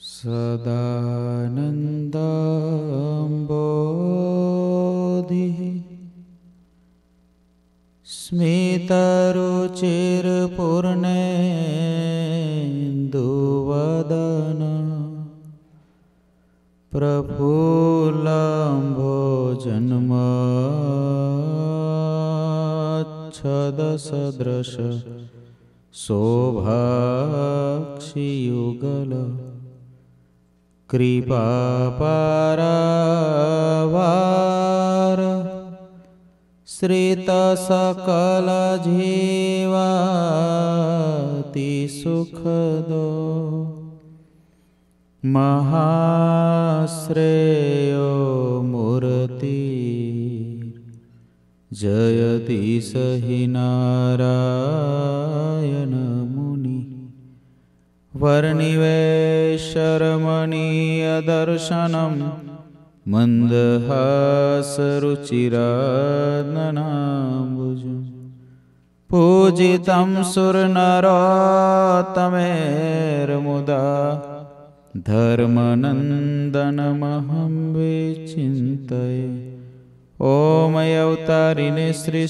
Sadanand. કૃપાપરવાર શ્રિતસકલજીવાતિ સુખદો મહાશ્રેયો મૂર્તિ જયતિ સહિ નારાયણ મુનિ વર્ણિવે Sharm दर्शनं मन्दहासरुचिरा पूजितं सुरनरोत्तमेर्मुदा धर्मनन्दनमहं विचिन्तये ॐ अवतारिणी श्री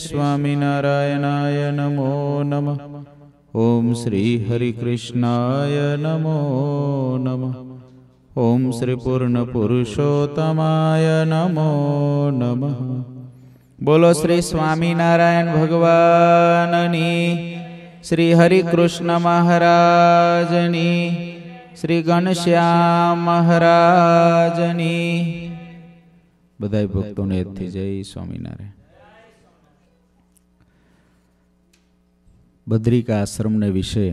नमो नमः ॐ श्रीहरिकृष्णाय नमो नमः ઓમ શ્રી પૂર્ણ પુરુષોત્તમાય નમો નમ બોલો શ્રી સ્વામિનારાયણ ભગવાનની શ્રી હરિકૃષ્ણ મહારાજની શ્રી ઘનશ્યામ મહારાજની બધા ભક્તોને હેતથી જય સ્વામિનારાયણ બદ્રિકા આશ્રમને વિશે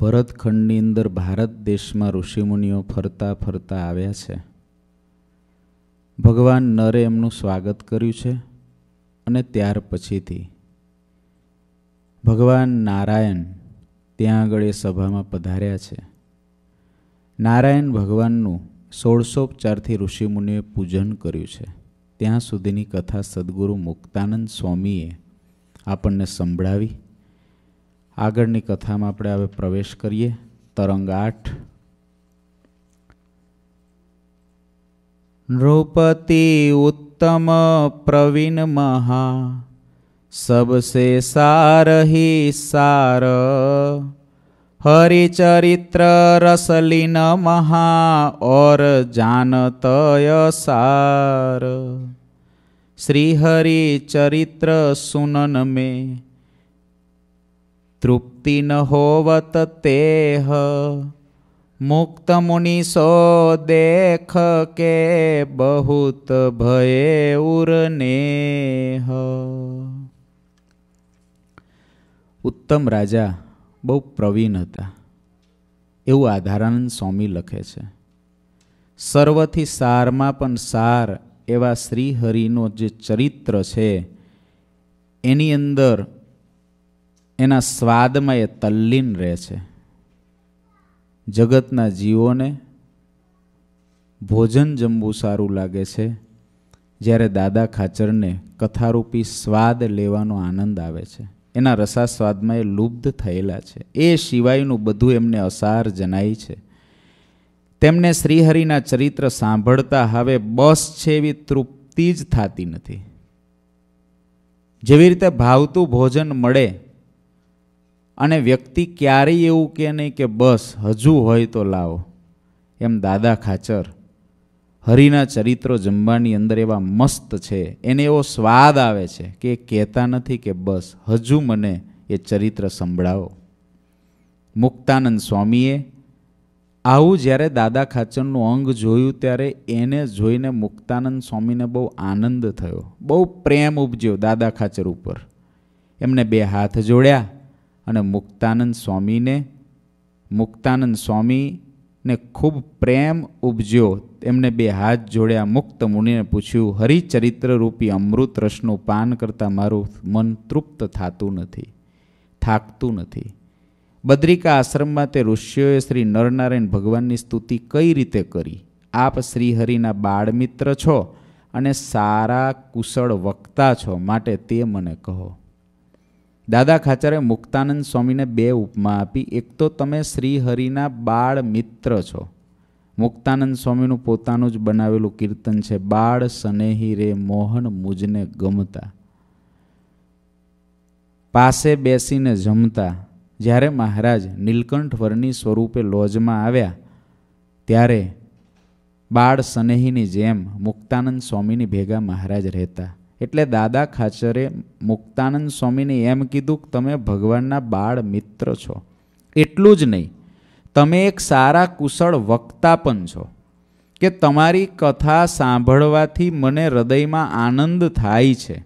ભરતખંડની અંદર ભારત દેશમાં ઋષિમુનિઓ ફરતા ફરતા આવ્યા છે ભગવાન નરે એમનું સ્વાગત કર્યું છે અને ત્યાર પછીથી ભગવાન નારાયણ ત્યાં આગળ એ સભામાં પધાર્યા છે નારાયણ ભગવાનનું સોળસોપચારથી ઋષિમુનિઓએ પૂજન કર્યું છે ત્યાં સુધીની કથા સદગુરુ મુક્તાનંદ સ્વામીએ આપણને સંભળાવી આગળની કથામાં આપણે હવે પ્રવેશ કરીએ તરંગ આઠ નૃપતિ ઉત્તમ પ્રવીણ મહા સબસે સારહી સાર હરિચરિત્ર રસલીન મહા ઓર જાનતય સાર શ્રી હરિચરિત્ર સુનન મેં તૃપ્તિ ન હોવત તેહ મુક્ત મુનિ સો દેખ કે બહુત ભયે ઉરનેહ ઉત્તમ રાજા બહુ પ્રવીણ હતા એવું આધારાનંદ સ્વામી લખે છે સર્વથી સારમાં પણ સાર એવા શ્રીહરિનો જે ચરિત્ર છે એની અંદર એના સ્વાદમાં એ તલ્લીન રહે છે જગતના જીવોને ભોજન જમવું સારું લાગે છે જ્યારે દાદા ખાચરને કથારૂપી સ્વાદ લેવાનો આનંદ આવે છે એના રસા સ્વાદમાં એ લુપ્ત થયેલા છે એ સિવાયનું બધું એમને અસાર જનાય છે તેમને શ્રીહરિના ચરિત્ર સાંભળતા હવે બસ છે એવી તૃપ્તિ જ થતી નથી જેવી રીતે ભાવતું ભોજન મળે અને વ્યક્તિ ક્યારેય એવું કે નહીં કે બસ હજુ હોય તો લાવો એમ દાદા ખાચર હરિના ચરિત્રો જમવાની અંદર એવા મસ્ત છે એને એવો સ્વાદ આવે છે કે એ કહેતા નથી કે બસ હજુ મને એ ચરિત્ર સંભળાવો મુક્તાનંદ સ્વામીએ આવું જ્યારે દાદા ખાચરનું અંગ જોયું ત્યારે એને જોઈને મુક્તાનંદ સ્વામીને બહુ આનંદ થયો બહુ પ્રેમ ઉપજ્યો દાદા ખાચર ઉપર એમને બે હાથ જોડ્યા અને મુક્તાનંદ સ્વામીને મુક્તાનંદ સ્વામીને ખૂબ પ્રેમ ઉપજ્યો એમને બે હાથ જોડ્યા મુક્ત મુનિને પૂછ્યું હરિચરિત્રરૂપી અમૃત રસનું પાન કરતાં મારું મન તૃપ્ત થતું નથી થાકતું નથી બદ્રિકા આશ્રમમાં તે ઋષિઓએ શ્રી નરનારાયણ ભગવાનની સ્તુતિ કઈ રીતે કરી આપ શ્રીહરિના બાળમિત્ર છો અને સારા કુશળ વક્તા છો માટે તે મને કહો દાદા ખાચરે મુક્તાનંદ સ્વામીને બે ઉપમા આપી એક તો તમે શ્રીહરિના બાળ મિત્ર છો મુક્તાનંદ સ્વામીનું પોતાનું જ બનાવેલું કીર્તન છે બાળ સનેહી રે મોહન મુજને ગમતા પાસે બેસીને જમતા જ્યારે મહારાજ નીલકંઠ વરની સ્વરૂપે લોજમાં આવ્યા ત્યારે બાળ સનેહીની જેમ મુક્તાનંદ સ્વામીની ભેગા મહારાજ રહેતા એટલે દાદા ખાચરે મુક્તાનંદ સ્વામીને એમ કીધું કે તમે ભગવાનના બાળ મિત્ર છો એટલું જ નહીં તમે એક સારા કુશળ વક્તા પણ છો કે તમારી કથા સાંભળવાથી મને હૃદયમાં આનંદ થાય છે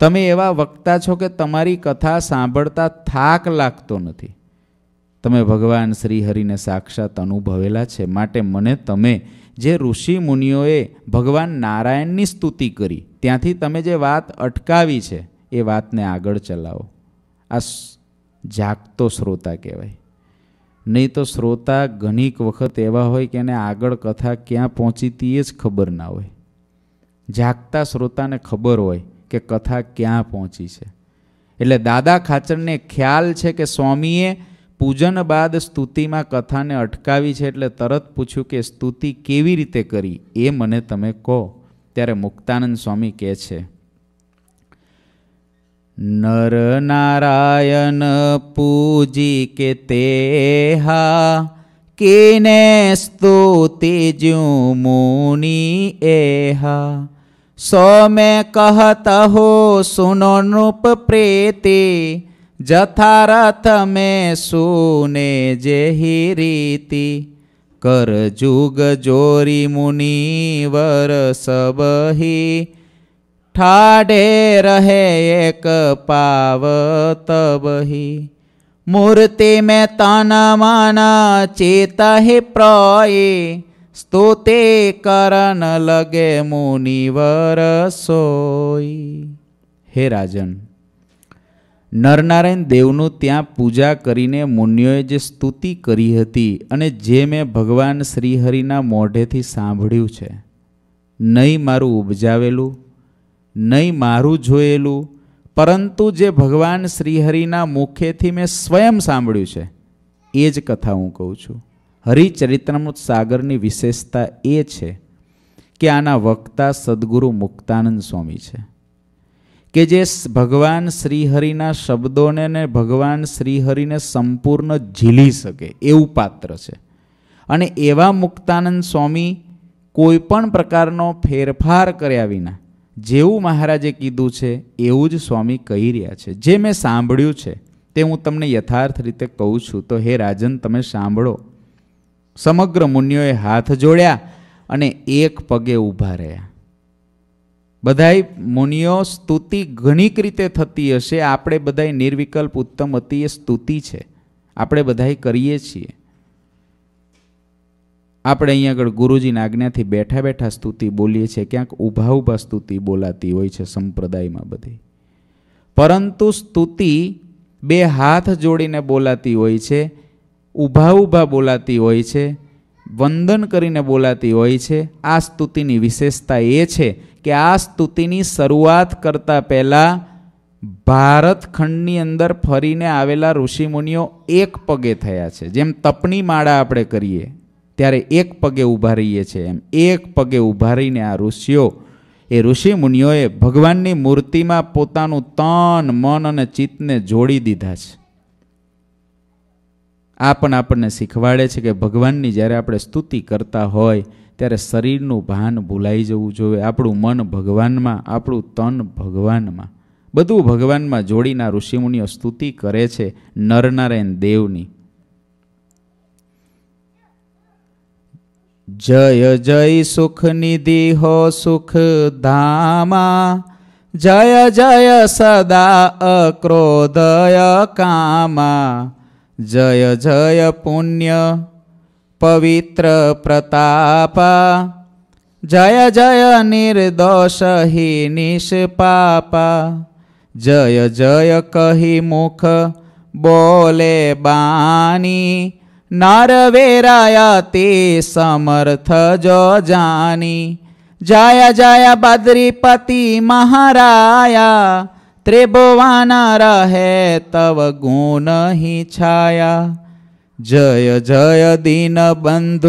તમે એવા વક્તા છો કે તમારી કથા સાંભળતા થાક લાગતો નથી તમે ભગવાન શ્રીહરિને સાક્ષાત અનુભવેલા છે માટે મને તમે જે ઋષિ મુનિઓએ ભગવાન નારાયણની સ્તુતિ કરી ત્યાંથી તમે જે વાત અટકાવી છે એ વાતને આગળ ચલાવો આ જાગતો શ્રોતા કહેવાય નહીં તો શ્રોતા ઘણીક વખત એવા હોય કે એને આગળ કથા ક્યાં પહોંચીતી એ જ ખબર ના હોય જાગતા શ્રોતાને ખબર હોય કે કથા ક્યાં પહોંચી છે એટલે દાદા ખાચરને ખ્યાલ છે કે સ્વામીએ પૂજન બાદ સ્તુતિમાં કથાને અટકાવી છે એટલે તરત પૂછ્યું કે સ્તુતિ કેવી રીતે કરી એ મને તમે કહો ત્યારે મુક્તાનંદ સ્વામી કહે છે નર નારાયણ પૂજી કે તે હા કેને સ્તુતિ જ્યું મુનિ એ હા સો મેં કહત હો સુનો નૃપ પ્રેતી जथारथ में सुने जेहि रीति कर जुग जोरी मुनिवर ही ठाडे रहे एक पाव ही मूर्ति में तन मन चित ही प्रोई स्तुति करन लगे मुनिवर सोई हे राजन નરનારાયણ દેવનું ત્યાં પૂજા કરીને મુનિઓએ જે સ્તુતિ કરી હતી અને જે મેં ભગવાન શ્રીહરિના મોઢેથી સાંભળ્યું છે નહીં મારું ઉપજાવેલું નહીં મારું જોયેલું પરંતુ જે ભગવાન શ્રીહરિના મુખેથી મેં સ્વયં સાંભળ્યું છે એ જ કથા હું કહું છું હરિચરિત્રમૃત સાગરની વિશેષતા એ છે કે આના વક્તા સદગુરુ મુક્તાનંદ સ્વામી છે કે જે ભગવાન શ્રીહરિના શબ્દોને ને ભગવાન શ્રીહરિને સંપૂર્ણ ઝીલી શકે એવું પાત્ર છે અને એવા મુક્તાનંદ સ્વામી કોઈ પણ પ્રકારનો ફેરફાર કર્યા વિના જેવું મહારાજે કીધું છે એવું જ સ્વામી કહી રહ્યા છે જે મેં સાંભળ્યું છે તે હું તમને યથાર્થ રીતે કહું છું તો હે રાજન તમે સાંભળો સમગ્ર મુનિઓએ હાથ જોડ્યા અને એક પગે ઊભા રહ્યા બધાય મુનિઓ સ્તુતિ ઘણીક રીતે થતી હશે આપણે બધાય નિર્વિકલ્પ ઉત્તમ હતી એ સ્તુતિ છે આપણે બધાય કરીએ છીએ આપણે અહીંયા આગળ ગુરુજીના આજ્ઞાથી બેઠા બેઠા સ્તુતિ બોલીએ છીએ ક્યાંક ઊભા ઊભા સ્તુતિ બોલાતી હોય છે સંપ્રદાયમાં બધી પરંતુ સ્તુતિ બે હાથ જોડીને બોલાતી હોય છે ઊભા ઊભા બોલાતી હોય છે વંદન કરીને બોલાતી હોય છે આ સ્તુતિની વિશેષતા એ છે કે આ સ્તુતિની શરૂઆત કરતાં પહેલાં ભારતખંડની અંદર ફરીને આવેલા ઋષિમુનિઓ એક પગે થયા છે જેમ તપની માળા આપણે કરીએ ત્યારે એક પગે ઊભા રહીએ છીએ એમ એક પગે ઊભા રહીને આ ઋષિઓ એ ઋષિમુનિઓએ ભગવાનની મૂર્તિમાં પોતાનું તન મન અને ચિત્તને જોડી દીધા છે આ પણ આપણને શીખવાડે છે કે ભગવાનની જ્યારે આપણે સ્તુતિ કરતા હોય ત્યારે શરીરનું ભાન ભૂલાઈ જવું જોઈએ આપણું મન ભગવાનમાં આપણું તન ભગવાનમાં બધું ભગવાનમાં જોડીના ઋષિમુનિઓ સ્તુતિ કરે છે નરનારાયણ દેવની જય જય સુખ નિધિ હો સુખ ધામા જય જય સદા અક્રોધય કામા જય જય પુણ્ય પવિત્ર પ્રતાપા જય જય નિર્દોષ હિ જય જય કહી મુખ બોલે બાની નરવેરાયા તે સમર્થ જો જાની જય જય બદ્રીપતિ મહારાયા ત્રિભુવન રહે તવ ગુણ હિ છાયા जय जय दीनबन्धु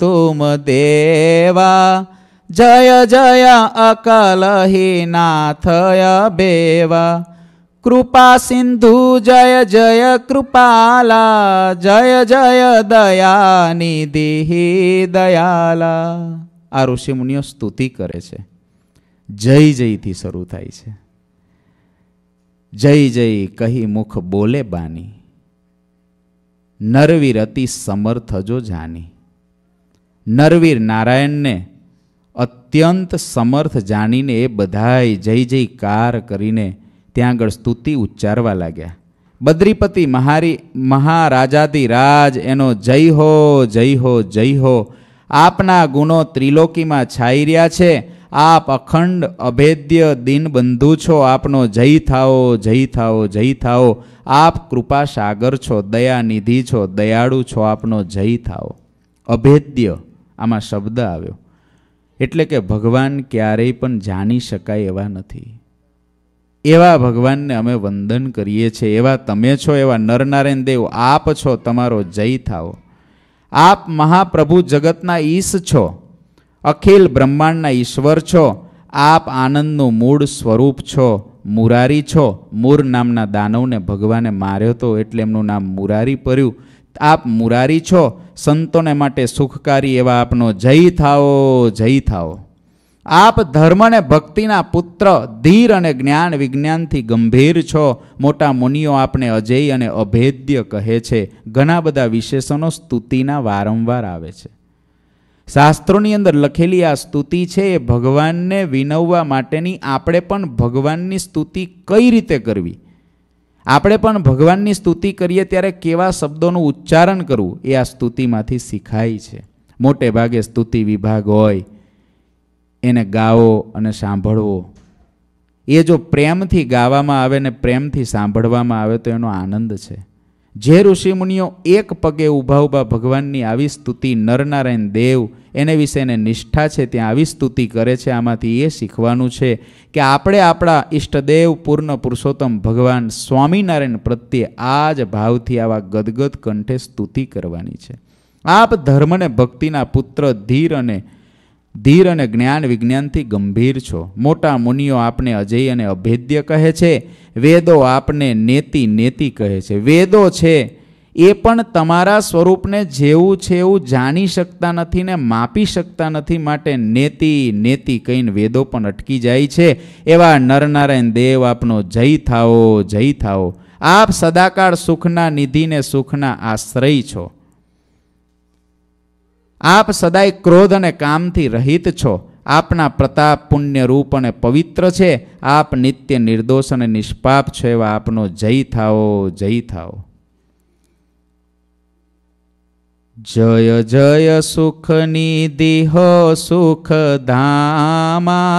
तुम देवा जय जय अकलहिनाथय बेवा कृपा सिन्धु जय जय कृपाला जय जय दयानिधि દયાલા આ ઋષિમુનિઓ સ્તુતિ કરે છે જય જયથી શરૂ થાય છે જય જય કહી મુખ બોલે બાની નરવીર અતિ સમર્થ જો જાની નરવીર નારાયણને અત્યંત સમર્થ જાણીને એ બધાએ જય જયકાર કરીને ત્યાં આગળ સ્તુતિ ઉચ્ચારવા લાગ્યા બદ્રીપતિ મહારી મહારાજાધિરાજ એનો જય હો જય હો જય હો આપના ગુણો ત્રિલોકીમાં છાઈ રહ્યા છે આપ અખંડ અભેદ્ય દીનબંધુ છો આપનો જય થાઓ જય થાઓ જય થાઓ આપ કૃપા સાગર છો દયાનિધિ છો દયાળુ છો આપનો જય થાઓ અભેદ્ય આમાં શબ્દ આવ્યો એટલે કે ભગવાન ક્યારેય પણ જાણી શકાય એવા નથી એવા ભગવાનને અમે વંદન કરીએ છીએ એવા તમે છો એવા નરનારાયણ દેવ આપ છો તમારો જય થાઓ આપ મહાપ્રભુ જગતના ઈશ છો અખિલ બ્રહ્માંડના ઈશ્વર છો આપ આનંદનું મૂળ સ્વરૂપ છો મુરારી છો મૂર નામના દાનવને ભગવાને માર્યો હતો એટલે એમનું નામ મુરારી પર્યું આપ મુરારી છો સંતોને માટે સુખકારી એવા આપનો જય થાઓ જય થાઓ આપ ધર્મને ભક્તિના પુત્ર ધીર અને જ્ઞાન વિજ્ઞાનથી ગંભીર છો મોટા મુનિઓ આપને અજય અને અભેદ્ય કહે છે ઘણા બધા વિશેષણો સ્તુતિના વારંવાર આવે છે શાસ્ત્રોની અંદર લખેલી આ સ્તુતિ છે એ ભગવાનને વિનવવા માટેની આપણે પણ ભગવાનની સ્તુતિ કઈ રીતે કરવી આપણે પણ ભગવાનની સ્તુતિ કરીએ ત્યારે કેવા શબ્દોનું ઉચ્ચારણ કરવું એ આ સ્તુતિમાંથી શીખાય છે મોટે ભાગે સ્તુતિ વિભાગ હોય એને ગાવો અને સાંભળવો એ જો પ્રેમથી ગાવામાં આવે ને પ્રેમથી સાંભળવામાં આવે તો એનો આનંદ છે જે ઋષિમુનિઓ એક પગે ઊભા ઉભા ભગવાનની આવી સ્તુતિ નરનારાયણ દેવ એને વિશે એને નિષ્ઠા છે ત્યાં આવી સ્તુતિ કરે છે આમાંથી એ શીખવાનું છે કે આપણે આપણા ઈષ્ટદેવ પૂર્ણ પુરુષોત્તમ ભગવાન સ્વામિનારાયણ પ્રત્યે આ જ ભાવથી આવા ગદગદ કંઠે સ્તુતિ કરવાની છે આપ ધર્મને ભક્તિના પુત્ર ધીર અને ધીર અને જ્ઞાન વિજ્ઞાનથી ગંભીર છો મોટા મુનિઓ આપને અજય અને અભેદ્ય કહે છે વેદો આપને નેતિ નેતિ કહે છે વેદો છે એ પણ તમારા સ્વરૂપને જેવું છે એવું જાણી શકતા નથી ને માપી શકતા નથી માટે નેતિ નેતિ કહીને વેદો પણ અટકી જાય છે એવા નરનારાયણ દેવ આપનો જય થાઓ જય થાઓ આપ સદાકાળ સુખના નિધિને સુખના આશ્રય છો આપ સદાય ક્રોધ અને કામથી રહિત છો આપના પ્રતાપ પુણ્ય રૂપ અને પવિત્ર છે આપ નિત્ય નિર્દોષ અને નિષ્પાપ છો એવા આપનો જય થાઓ જય થાઓ જય જય સુખની દિહ સુખ ધામા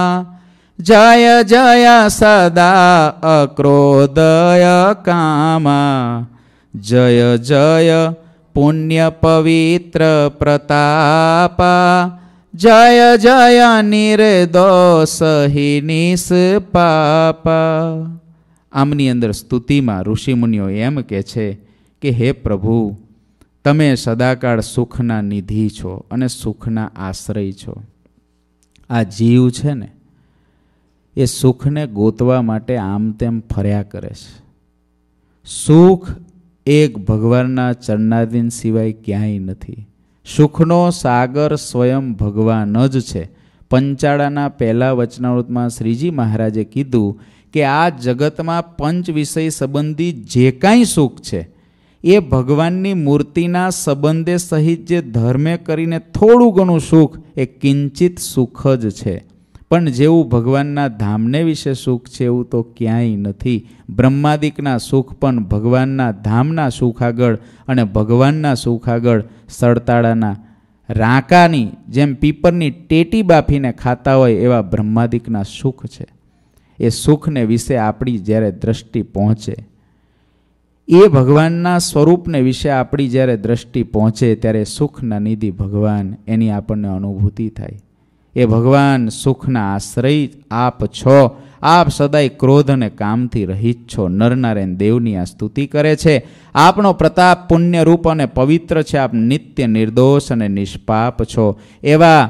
જય જય સદા અક્રોધય કામા જય જય પુણ્ય પવિત્ર પ્રતાપા જય જય નિર્દોષ હિનિસ પાપા આમની અંદર સ્તુતિમાં ઋષિમુનિઓ એમ કહે છે કે હે પ્રભુ તમે સદાકાળ સુખના નિધિ છો અને સુખના આશ્રય છો આ જીવ છે ને એ સુખને ગોતવા માટે આમ તેમ ફર્યા કરે છે સુખ એક ભગવાનના ચરણાધીન સિવાય ક્યાંય નથી સુખનો સાગર સ્વયં ભગવાન જ છે પંચાળાના પહેલા વચનાવૃતમાં શ્રીજી મહારાજે કીધું કે આ જગતમાં પંચ વિષય સંબંધી જે કાંઈ સુખ છે એ ભગવાનની મૂર્તિના સંબંધે સહિત જે ધર્મે કરીને થોડું ઘણું સુખ એ કિંચિત સુખ જ છે પણ જેવું ભગવાનના ધામને વિશે સુખ છે એવું તો ક્યાંય નથી બ્રહ્માદિકના સુખ પણ ભગવાનના ધામના સુખ આગળ અને ભગવાનના સુખ આગળ સળતાળાના રાંકાની જેમ પીપરની ટેટી બાફીને ખાતા હોય એવા બ્રહ્માદિકના સુખ છે એ સુખને વિશે આપણી જ્યારે દ્રષ્ટિ પહોંચે એ ભગવાનના સ્વરૂપને વિશે આપણી જ્યારે દ્રષ્ટિ પહોંચે ત્યારે સુખના નિધિ ભગવાન એની આપણને અનુભૂતિ થાય એ ભગવાન સુખના આશ્રય આપ છો આપ સદાય ક્રોધ અને કામથી રહિત છો નરનારાયણ દેવની આ સ્તુતિ કરે છે આપનો પ્રતાપ પુણ્યરૂપ અને પવિત્ર છે આપ નિત્ય નિર્દોષ અને નિષ્પાપ છો એવા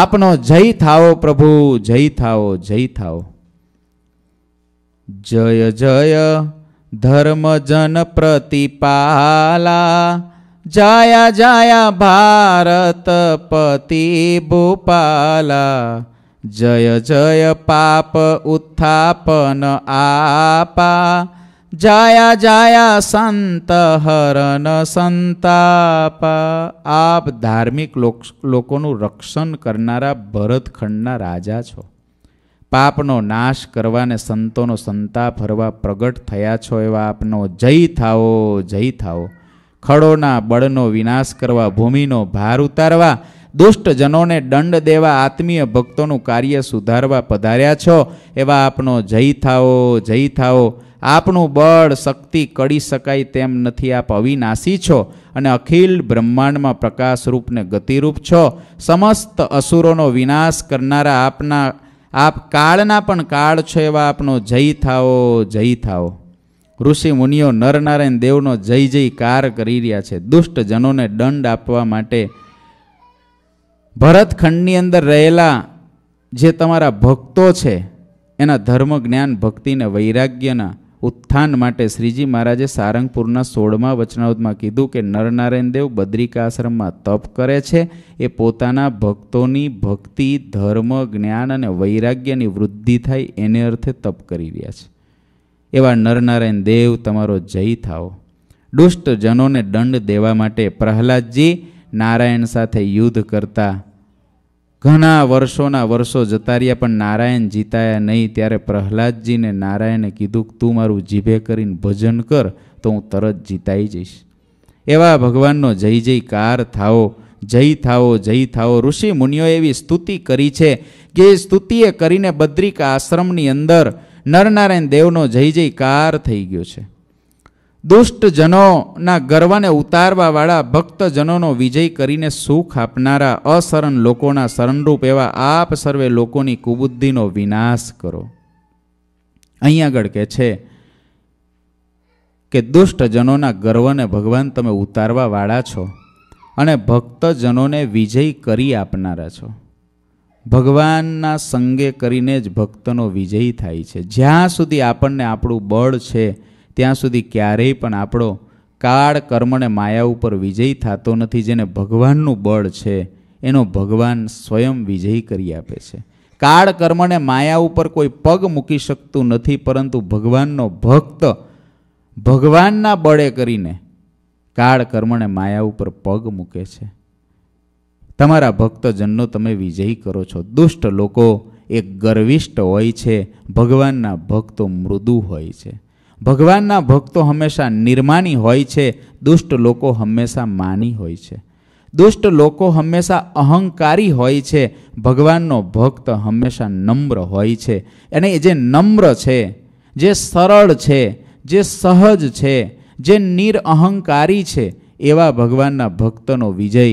આપનો જય થાવો પ્રભુ જય થાઓ જય થાઓ જય જય ધર્મ જન પ્રતિપાલા જય જય ભારત પતિ ભૂપાલા જય જય પાપ ઉત્થાપન આપા જય જય સંત હરન સંતાપા આપ ધાર્મિક લોકોનું રક્ષણ કરનારા ભરતખંડના રાજા છો પાપનો નાશ કરવાને સંતોનો સંતાપ હરવા પ્રગટ થયા છો એવા આપનો જય થાઓ જય થાઓ ખડોના બળનો વિનાશ કરવા ભૂમિનો ભાર ઉતારવા દુષ્ટજનોને દંડ દેવા આત્મીય ભક્તોનું કાર્ય સુધારવા પધાર્યા છો એવા આપનો જય થાઓ જય થાઓ આપનું બળ શક્તિ કડી શકાય તેમ નથી આપ અવિનાશી છો અને અખિલ બ્રહ્માંડમાં પ્રકાશરૂપને ગતિરૂપ છો સમસ્ત અસુરોનો વિનાશ કરનારા આપના આપ કાળના પણ કાળ છો એવા આપનો જય થાઓ જય થાઓ ઋષિ મુનિઓ નરનારાયણ દેવનો જય જયકાર કરી રહ્યા છે દુષ્ટજનોને દંડ આપવા માટે ભરતખંડની અંદર રહેલા જે તમારા ભક્તો છે એના ધર્મ જ્ઞાન ભક્તિને વૈરાગ્યના ઉત્થાન માટે શ્રીજી મહારાજે સારંગપુરના સોળમાં વચનાવતમાં કીધું કે નરનારાયણ દેવ બદ્રિકા આશ્રમમાં તપ કરે છે એ પોતાના ભક્તોની ભક્તિ ધર્મ જ્ઞાન અને વૈરાગ્યની વૃદ્ધિ થાય એને અર્થે તપ કરી રહ્યા છે એવા નરનારાયણ દેવ તમારો જય થાઓ દુષ્ટ જનોને દંડ દેવા માટે પ્રહલાદજી નારાયણ સાથે યુદ્ધ કરતા ઘણા વર્ષોના વર્ષો જતા રહ્યા પણ નારાયણ જીતાયા નહીં ત્યારે પ્રહલાદજીને નારાયણે કીધું કે તું મારું જીભે કરીને ભજન કર તો હું તરત જીતાઈ જઈશ એવા ભગવાનનો જય જયકાર થાઓ જય થાઓ જય થાઓ ઋષિ મુનિઓએ એવી સ્તુતિ કરી છે કે એ સ્તુતિએ કરીને બદ્રિક આશ્રમની અંદર નરનારાયણ દેવનો જય જયકાર થઈ ગયો છે દુષ્ટજનોના ગર્વને ઉતારવાવાળા ભક્તજનોનો વિજય કરીને સુખ આપનારા અસરણ લોકોના શરણરૂપ એવા આપ સર્વે લોકોની કુબુદ્ધિનો વિનાશ કરો અહીં આગળ કે છે કે દુષ્ટજનોના ગર્વને ભગવાન તમે ઉતારવાવાળા છો અને ભક્તજનોને વિજય કરી આપનારા છો ભગવાનના સંગે કરીને જ ભક્તનો વિજય થાય છે જ્યાં સુધી આપણને આપણું બળ છે ત્યાં સુધી ક્યારેય પણ આપણો કાળ કર્મને માયા ઉપર વિજય થતો નથી જેને ભગવાનનું બળ છે એનો ભગવાન સ્વયં વિજયી કરી આપે છે કાળ કર્મને માયા ઉપર કોઈ પગ મૂકી શકતું નથી પરંતુ ભગવાનનો ભક્ત ભગવાનના બળે કરીને કાળ કર્મને માયા ઉપર પગ મૂકે છે તમારા ભક્તજનનો તમે વિજય કરો છો દુષ્ટ લોકો એ ગર્વિષ્ટ હોય છે ભગવાનના ભક્તો મૃદુ હોય છે ભગવાનના ભક્તો હંમેશા નિર્માની હોય છે દુષ્ટ લોકો હંમેશા માની હોય છે દુષ્ટ લોકો હંમેશા અહંકારી હોય છે ભગવાનનો ભક્ત હંમેશા નમ્ર હોય છે અને એ જે નમ્ર છે જે સરળ છે જે સહજ છે જે નિરઅહંકારી છે એવા ભગવાનના ભક્તનો વિજય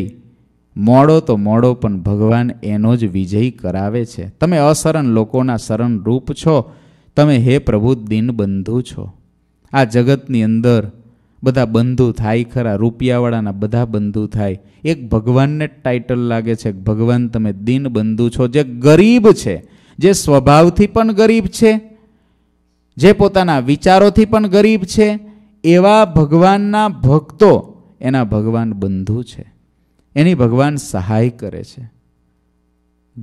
મોડો તો મોડો પણ ભગવાન એનો જ વિજય કરાવે છે તમે અસરણ લોકોના શરણ રૂપ છો તમે હે પ્રભુ દીનબંધુ છો આ જગતની અંદર બધા બંધુ થાય ખરા રૂપિયાવાળાના બધા બંધુ થાય એક ભગવાનને જ ટાઇટલ લાગે છે ભગવાન તમે બંધુ છો જે ગરીબ છે જે સ્વભાવથી પણ ગરીબ છે જે પોતાના વિચારોથી પણ ગરીબ છે એવા ભગવાનના ભક્તો એના ભગવાન બંધુ છે એની ભગવાન સહાય કરે છે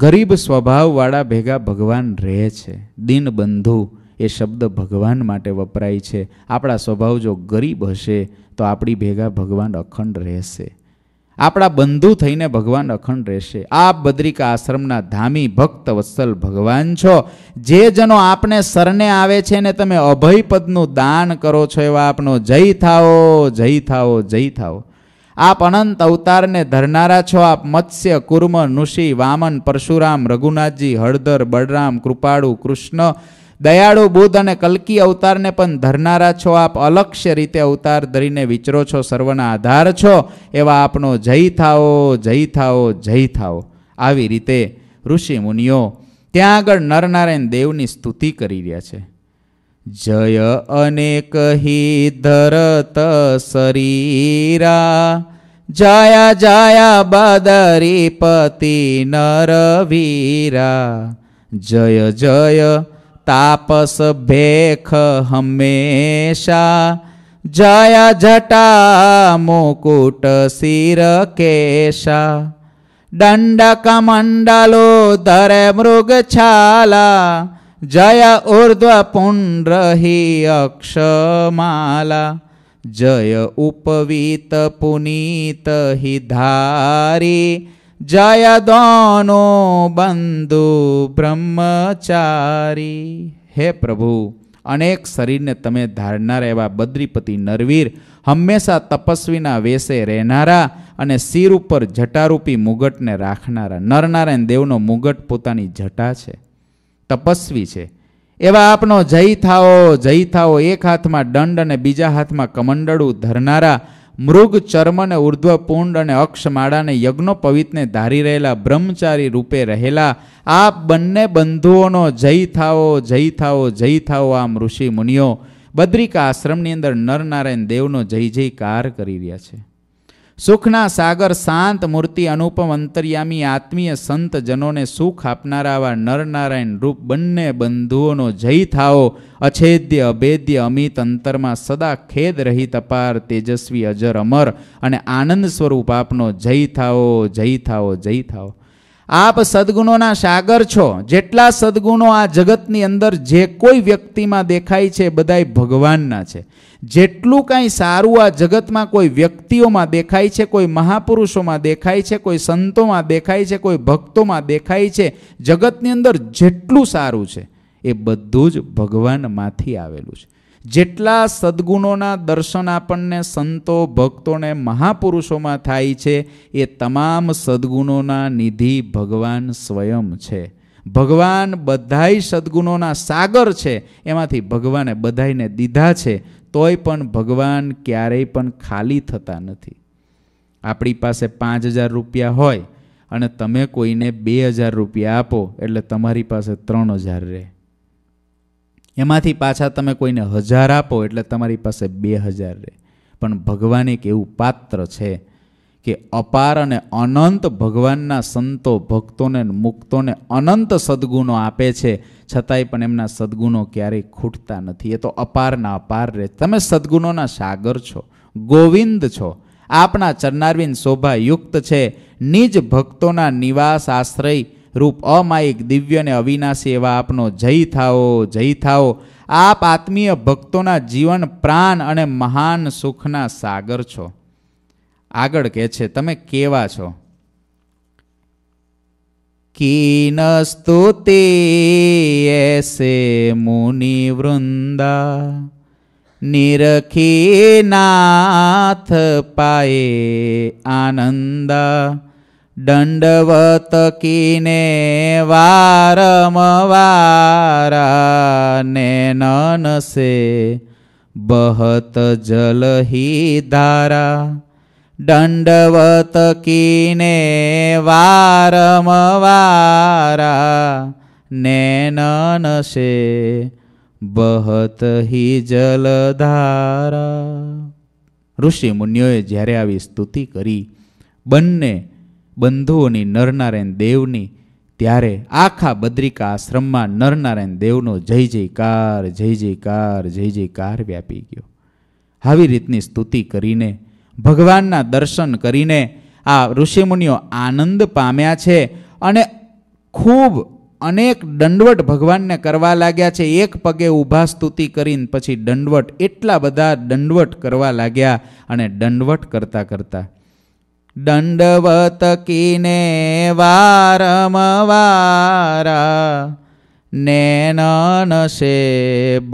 ગરીબ સ્વભાવવાળા ભેગા ભગવાન રહે છે દિનબંધુ એ શબ્દ ભગવાન માટે વપરાય છે આપણા સ્વભાવ જો ગરીબ હશે તો આપણી ભેગા ભગવાન અખંડ રહેશે આપણા બંધુ થઈને ભગવાન અખંડ રહેશે આપ બદ્રિકા આશ્રમના ધામી ભક્ત વત્સલ ભગવાન છો જે જનો આપને સરને આવે છે ને તમે અભય પદનું દાન કરો છો એવા આપનો જય થાઓ જય થાઓ જય થાઓ આપ અનંત અવતારને ધરનારા છો આપ મત્સ્ય કુર્મ નુષિ વામન પરશુરામ રઘુનાથજી હળદર બળરામ કૃપાળુ કૃષ્ણ દયાળુ બુદ્ધ અને કલકી અવતારને પણ ધરનારા છો આપ અલક્ષ્ય રીતે અવતાર ધરીને વિચરો છો સર્વના આધાર છો એવા આપનો જય થાઓ જય થાઓ જય થાઓ આવી રીતે ઋષિ મુનિઓ ત્યાં આગળ નરનારાયણ દેવની સ્તુતિ કરી રહ્યા છે જય અનેક કહી ધરત શરીરા જાયા જાયા બાદરી પતિ નરવીરા જય જય તાપસ ભેખ હંમેશા જાયા જટા મુકુટ શિર કેશા દંડક મંડલો ધરે મૃગ છાલા जया ऊर्ध्वपुण्ड्रहि अक्षमाला जय उपवीत पुनीत हि धारी जय दोनो बंधु બ્રહ્મચારી હે પ્રભુ અનેક શરીરને તમે ધારનાર એવા બદ્રીપતિ નરવીર હંમેશા તપસ્વીના વેશે રહેનારા અને શિર ઉપર જટારૂપી મુગટને રાખનારા નરનારાયણ દેવનો મુગટ પોતાની જટા છે તપસ્વી છે એવા આપનો જય થાઓ જય થાઓ એક હાથમાં દંડ અને બીજા હાથમાં કમંડળું ધરનારા મૃગ ચર્મ અને ઉર્ધ્વપુંડ અને અક્ષમાળાને યજ્ઞોપવિતને ધારી રહેલા બ્રહ્મચારી રૂપે રહેલા આ બંને બંધુઓનો જય થાઓ જય થાઓ જય થાઓ આમ ઋષિ મુનિઓ બદ્રિકા આશ્રમની અંદર નરનારાયણ દેવનો જય જયકાર કરી રહ્યા છે સુખના સાગર શાંત મૂર્તિ અનુપમ અંતર્યામી આત્મીય સંત જનોને સુખ આપનારા આવા નરનારાયણ રૂપ બંને બંધુઓનો જય થાઓ અછેદ્ય અભેદ્ય અમિત અંતરમાં સદા ખેદ રહિત અપાર તેજસ્વી અજર અમર અને આનંદ સ્વરૂપ આપનો જય થાઓ જય થાઓ જય થાઓ આપ સદગુણોના સાગર છો જેટલા સદગુણો આ જગતની અંદર જે કોઈ વ્યક્તિમાં દેખાય છે બધાય ભગવાનના છે જેટલું કાંઈ સારું આ જગતમાં કોઈ વ્યક્તિઓમાં દેખાય છે કોઈ મહાપુરુષોમાં દેખાય છે કોઈ સંતોમાં દેખાય છે કોઈ ભક્તોમાં દેખાય છે જગતની અંદર જેટલું સારું છે એ બધું જ ભગવાનમાંથી આવેલું છે જેટલા સદ્ગુણોના દર્શન આપણને સંતો ભક્તોને મહાપુરુષોમાં થાય છે એ તમામ સદ્ગુણોના નિધિ ભગવાન સ્વયં છે ભગવાન બધાય સદ્ગુણોના સાગર છે એમાંથી ભગવાને બધાયને દીધા છે તોય પણ ભગવાન ક્યારેય પણ ખાલી થતા નથી આપણી પાસે પાંચ હજાર રૂપિયા હોય અને તમે કોઈને બે હજાર રૂપિયા આપો એટલે તમારી પાસે ત્રણ હજાર રહે એમાંથી પાછા તમે કોઈને હજાર આપો એટલે તમારી પાસે બે હજાર રહે પણ ભગવાન એક એવું પાત્ર છે કે અપાર અને અનંત ભગવાનના સંતો ભક્તોને મુક્તોને અનંત સદગુણો આપે છે છતાંય પણ એમના સદગુણો ક્યારેય ખૂટતા નથી એ તો અપારના અપાર રહે તમે સદગુણોના સાગર છો ગોવિંદ છો આપના ચરનારવિંદ શોભાયુક્ત છે નિજ ભક્તોના નિવાસ આશ્રય રૂપ અમાયિક દિવ્ય ને અવિનાશી એવા આપનો જય થાઓ જય થાઓ આપ આત્મીય ભક્તોના જીવન પ્રાણ અને મહાન સુખના સાગર છો આગળ કહે છે તમે કેવા છો કીનસ્તુ તે એસે મુનિ વૃંદા નિરખી નાથ પાયે આનંદા દંડવત કીને વારમવાર ને નનસે બહત જલહી ધારા દંડવત કીને વારમવાર ને નનસે બહત હી જલધારા ઋષિ મુનિઓએ જ્યારે આવી સ્તુતિ કરી બંને બંધુઓની નરનારાયણ દેવની ત્યારે આખા બદ્રિકા આશ્રમમાં નરનારાયણ દેવનો જય જયકાર જય જયકાર જય જયકાર વ્યાપી ગયો આવી રીતની સ્તુતિ કરીને ભગવાનના દર્શન કરીને આ ઋષિમુનિઓ આનંદ પામ્યા છે અને ખૂબ અનેક દંડવટ ભગવાનને કરવા લાગ્યા છે એક પગે ઊભા સ્તુતિ કરીને પછી દંડવટ એટલા બધા દંડવટ કરવા લાગ્યા અને દંડવટ કરતાં કરતાં દંડવત કિને વારમવારા નૈનન સે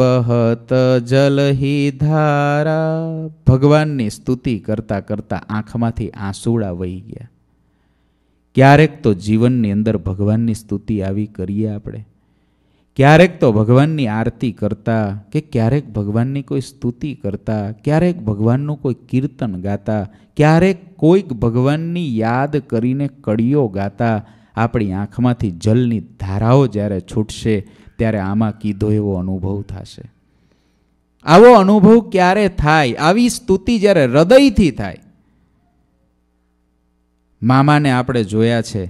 બહત જલહી ધારા ભગવાનની સ્તુતિ કરતાં કરતાં આંખમાંથી આંસુડા વહી ગયા ક્યારેક તો જીવનની અંદર ભગવાનની સ્તુતિ આવી કરીએ આપણે ક્યારેક તો ભગવાનની આરતી કરતા કે ક્યારેક ભગવાનની કોઈ સ્તુતિ કરતા ક્યારેક ભગવાનનું કોઈ કીર્તન ગાતા ક્યારેક કોઈક ભગવાનની યાદ કરીને કડીઓ ગાતા આપણી આંખમાંથી જલની ધારાઓ જ્યારે છૂટશે ત્યારે આમાં કીધો એવો અનુભવ થશે આવો અનુભવ ક્યારે થાય આવી સ્તુતિ જ્યારે હૃદયથી થાય મામાને આપણે જોયા છે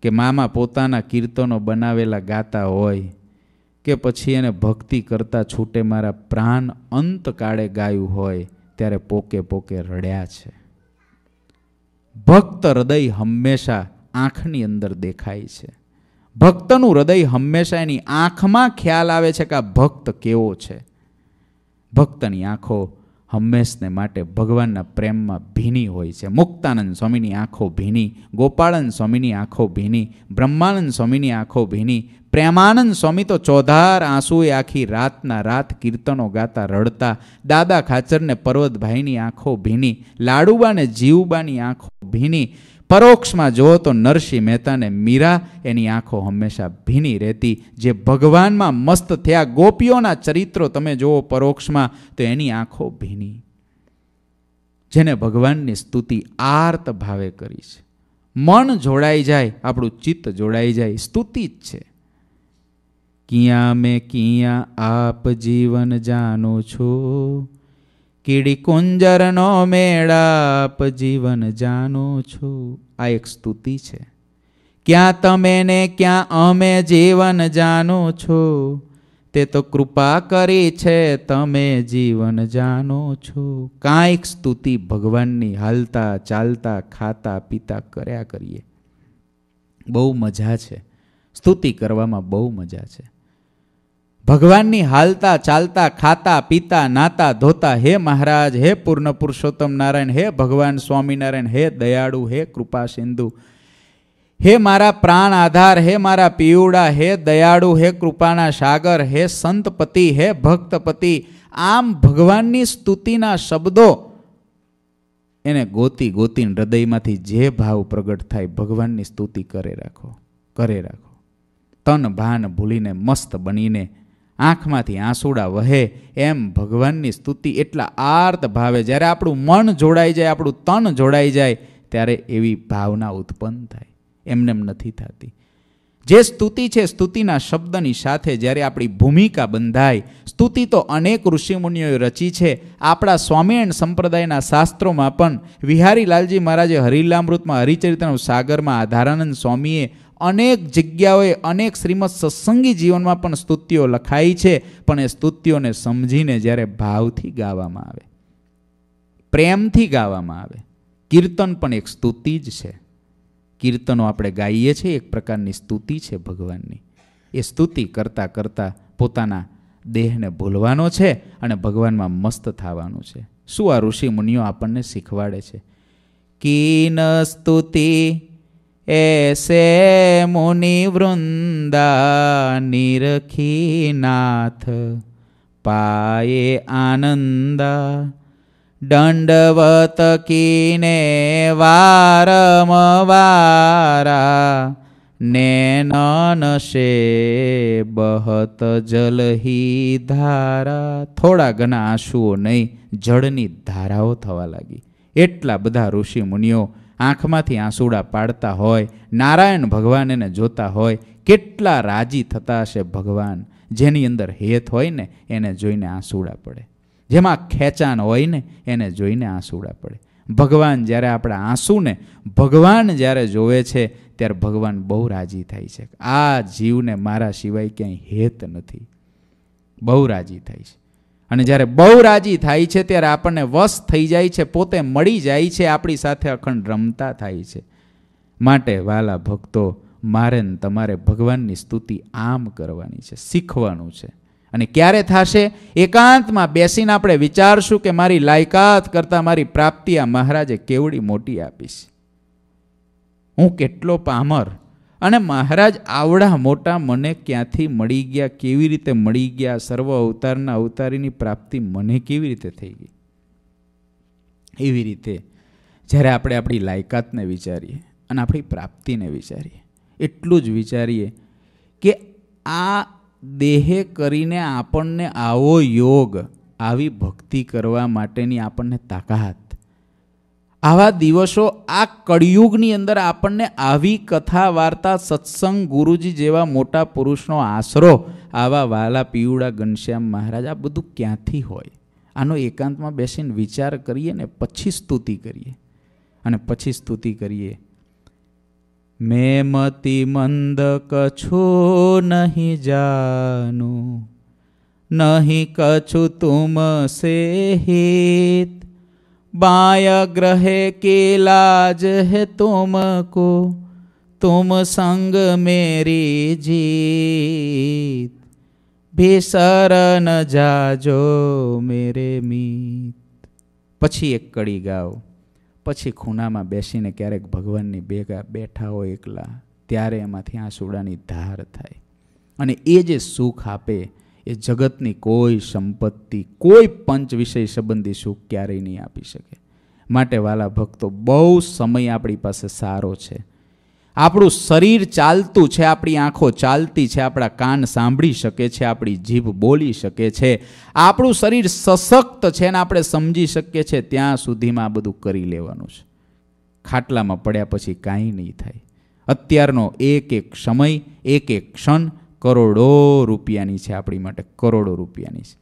કે મામા પોતાના કીર્તનો બનાવેલા ગાતા હોય કે પછી એને ભક્તિ કરતાં છૂટે મારા પ્રાણ અંત કાળે ગાયું હોય ત્યારે પોકે પોકે રડ્યા છે ભક્ત હૃદય હંમેશા આંખની અંદર દેખાય છે ભક્તનું હૃદય હંમેશા એની આંખમાં ખ્યાલ આવે છે કે આ ભક્ત કેવો છે ભક્તની આંખો હંમેશને માટે ભગવાનના પ્રેમમાં ભીની હોય છે મુક્તાનંદ સ્વામીની આંખો ભીની ગોપાળન સ્વામીની આંખો ભીની બ્રહ્માનંદ સ્વામીની આંખો ભીની પ્રેમાનંદ સ્વામી તો ચોધાર આંસુએ આખી રાતના રાત કીર્તનો ગાતા રડતા દાદા ખાચરને પર્વતભાઈની આંખો ભીની લાડુબાને જીવબાની આંખો ભીની પરોક્ષમાં જુઓ તો નરસિંહ મહેતાને મીરા એની આંખો હંમેશા ભીની રહેતી જે ભગવાનમાં મસ્ત થયા ગોપીઓના ચરિત્રો તમે જુઓ પરોક્ષમાં તો એની આંખો ભીની જેને ભગવાનની સ્તુતિ આર્ત ભાવે કરી છે મન જોડાઈ જાય આપણું ચિત્ત જોડાઈ જાય સ્તુતિ જ છે કિયા મેં કિયા આપ જીવન જાણો છો કીડી કુંજરનો મેળાપ જીવન જાણું છો આ એક સ્તુતિ છે ક્યાં તમે ને ક્યાં અમે જીવન જાણું છો તે તો કૃપા કરી છે તમે જીવન જાણો છો કાંઈક સ્તુતિ ભગવાનની હાલતા ચાલતા ખાતા પીતા કર્યા કરીએ બહુ મજા છે સ્તુતિ કરવામાં બહુ મજા છે ભગવાનની હાલતા ચાલતા ખાતા પીતા નાતા ધોતા હે મહારાજ હે પૂર્ણ પુરુષોત્તમ નારાયણ હે ભગવાન સ્વામિનારાયણ હે દયાળુ હે કૃપા સિંધુ હે મારા પ્રાણ આધાર હે મારા પીવડા હે દયાળુ હે કૃપાના સાગર હે સંતપતિ હે ભક્તપતિ આમ ભગવાનની સ્તુતિના શબ્દો એને ગોતી ગોતીને હૃદયમાંથી જે ભાવ પ્રગટ થાય ભગવાનની સ્તુતિ કરે રાખો કરે રાખો તન ભાન ભૂલીને મસ્ત બનીને આંખમાંથી આંસુડા વહે એમ ભગવાનની સ્તુતિ એટલા આર્ત ભાવે જ્યારે આપણું મન જોડાઈ જાય આપણું તન જોડાઈ જાય ત્યારે એવી ભાવના ઉત્પન્ન થાય એમનેમ નથી થતી જે સ્તુતિ છે સ્તુતિના શબ્દની સાથે જ્યારે આપણી ભૂમિકા બંધાય સ્તુતિ તો અનેક ઋષિમુનિઓએ રચી છે આપણા સ્વામિયણ સંપ્રદાયના શાસ્ત્રોમાં પણ વિહારી લાલજી મહારાજે હરિલામૃતમાં હરિચરિત્રનું સાગરમાં આધારાનંદ સ્વામીએ અનેક જગ્યાઓએ અનેક શ્રીમદ સત્સંગી જીવનમાં પણ સ્તુતિઓ લખાઈ છે પણ એ સ્તુતિઓને સમજીને જ્યારે ભાવથી ગાવામાં આવે પ્રેમથી ગાવામાં આવે કીર્તન પણ એક સ્તુતિ જ છે કીર્તનો આપણે ગાઈએ છીએ એક પ્રકારની સ્તુતિ છે ભગવાનની એ સ્તુતિ કરતાં કરતાં પોતાના દેહને ભૂલવાનો છે અને ભગવાનમાં મસ્ત થવાનું છે શું આ ઋષિ મુનિઓ આપણને શીખવાડે છે કીન સ્તુતિ એસે મુનિ વૃંદા નિરખીનાથ પાયે આનંદા દંડવત કીને વારમ વારા ને નશે બહત જલહી ધારા થોડા ઘણા આંસુઓ નહીં જળની ધારાઓ થવા લાગી એટલા બધા ઋષિ મુનિઓ આંખમાંથી આંસુડા પાડતા હોય નારાયણ ભગવાન એને જોતા હોય કેટલા રાજી થતા હશે ભગવાન જેની અંદર હેત હોય ને એને જોઈને આંસુડા પડે જેમાં ખેંચાણ હોય ને એને જોઈને આંસુડા પડે ભગવાન જ્યારે આપણે આંસુને ભગવાન જ્યારે જોવે છે ત્યારે ભગવાન બહુ રાજી થાય છે આ જીવને મારા સિવાય ક્યાંય હેત નથી બહુ રાજી થાય છે અને જ્યારે બહુ રાજી થાય છે ત્યારે આપણને વશ થઈ જાય છે પોતે મળી જાય છે આપણી સાથે અખંડ રમતા થાય છે માટે વાલા ભક્તો મારે તમારે ભગવાનની સ્તુતિ આમ કરવાની છે શીખવાનું છે અને ક્યારે થશે એકાંતમાં બેસીને આપણે વિચારશું કે મારી લાયકાત કરતાં મારી પ્રાપ્તિ આ મહારાજે કેવડી મોટી આપીશ હું કેટલો પામર અને મહારાજ આવડા મોટા મને ક્યાંથી મળી ગયા કેવી રીતે મળી ગયા સર્વ અવતારના અવતારીની પ્રાપ્તિ મને કેવી રીતે થઈ ગઈ એવી રીતે જ્યારે આપણે આપણી લાયકાતને વિચારીએ અને આપણી પ્રાપ્તિને વિચારીએ એટલું જ વિચારીએ કે આ દેહે કરીને આપણને આવો યોગ આવી ભક્તિ કરવા માટેની આપણને તાકાત આવા દિવસો આ કળિયુગની અંદર આપણને આવી કથા વાર્તા સત્સંગ ગુરુજી જેવા મોટા પુરુષનો આશરો આવા વાલા પીવડા ઘનશ્યામ મહારાજ આ બધું ક્યાંથી હોય આનો એકાંતમાં બેસીને વિચાર કરીએ ને પછી સ્તુતિ કરીએ અને પછી સ્તુતિ કરીએ મેં મતી મંદ કછો નહીં જાનું નહીં કછું તુમ સે હિત बाया ગ્રહે કેલાજ लाज તુમ કો તુમ संग मेरी जीत ભીસર જાજો મેરે મીત પછી એક કડી ગાઓ પછી ખૂનામાં બેસીને ક્યારેક ભગવાનની ભેગા બેઠા હોય એકલા ત્યારે એમાંથી આંસુડાની ધાર થાય અને એ જે સુખ આપે એ જગતની કોઈ સંપત્તિ કોઈ પંચ વિષય સંબંધી સુખ ક્યારેય નહીં આપી શકે માટે વાલા ભક્તો બહુ સમય આપણી પાસે સારો છે આપણું શરીર ચાલતું છે આપણી આંખો ચાલતી છે આપણા કાન સાંભળી શકે છે આપણી જીભ બોલી શકે છે આપણું શરીર સશક્ત છે ને આપણે સમજી શકીએ છીએ ત્યાં સુધીમાં આ બધું કરી લેવાનું છે ખાટલામાં પડ્યા પછી કાંઈ નહીં થાય અત્યારનો એક એક સમય એક એક ક્ષણ કરોડો રૂપિયાની છે આપણી માટે કરોડો રૂપિયાની છે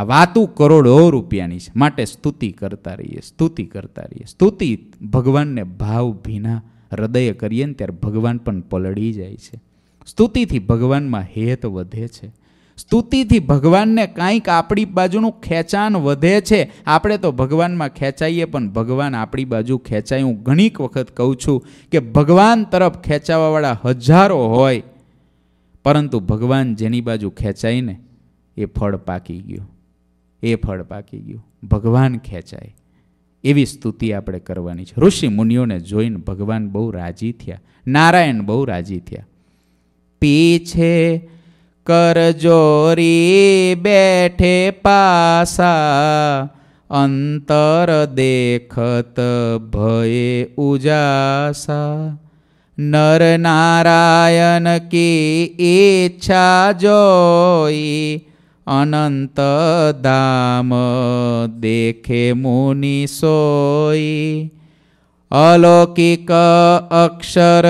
આ વાતું કરોડો રૂપિયાની છે માટે સ્તુતિ કરતા રહીએ સ્તુતિ કરતા રહીએ સ્તુતિ ભગવાનને ભાવ ભીના હૃદય કરીએ ને ત્યારે ભગવાન પણ પલળી જાય છે સ્તુતિથી ભગવાનમાં હેત વધે છે સ્તુતિથી ભગવાનને કાંઈક આપણી બાજુનું ખેંચાણ વધે છે આપણે તો ભગવાનમાં ખેંચાઈએ પણ ભગવાન આપણી બાજુ ખેંચાય હું ઘણીક વખત કહું છું કે ભગવાન તરફ ખેંચાવાવાળા હજારો હોય પરંતુ ભગવાન જેની બાજુ ખેંચાઈને એ ફળ પાકી ગયું એ ફળ પાકી ગયું ભગવાન ખેંચાય એવી સ્તુતિ આપણે કરવાની છે ઋષિ મુનિઓને જોઈને ભગવાન બહુ રાજી થયા નારાયણ બહુ રાજી થયા પીછે કરજોરી બેઠે પાસા અંતર દેખત ભયે ઉજાસા નર નારાયણ કી ઈચ્છા જોઈ અનંત દામ દેખે મુનિ સોઈ અલૌકિક અક્ષર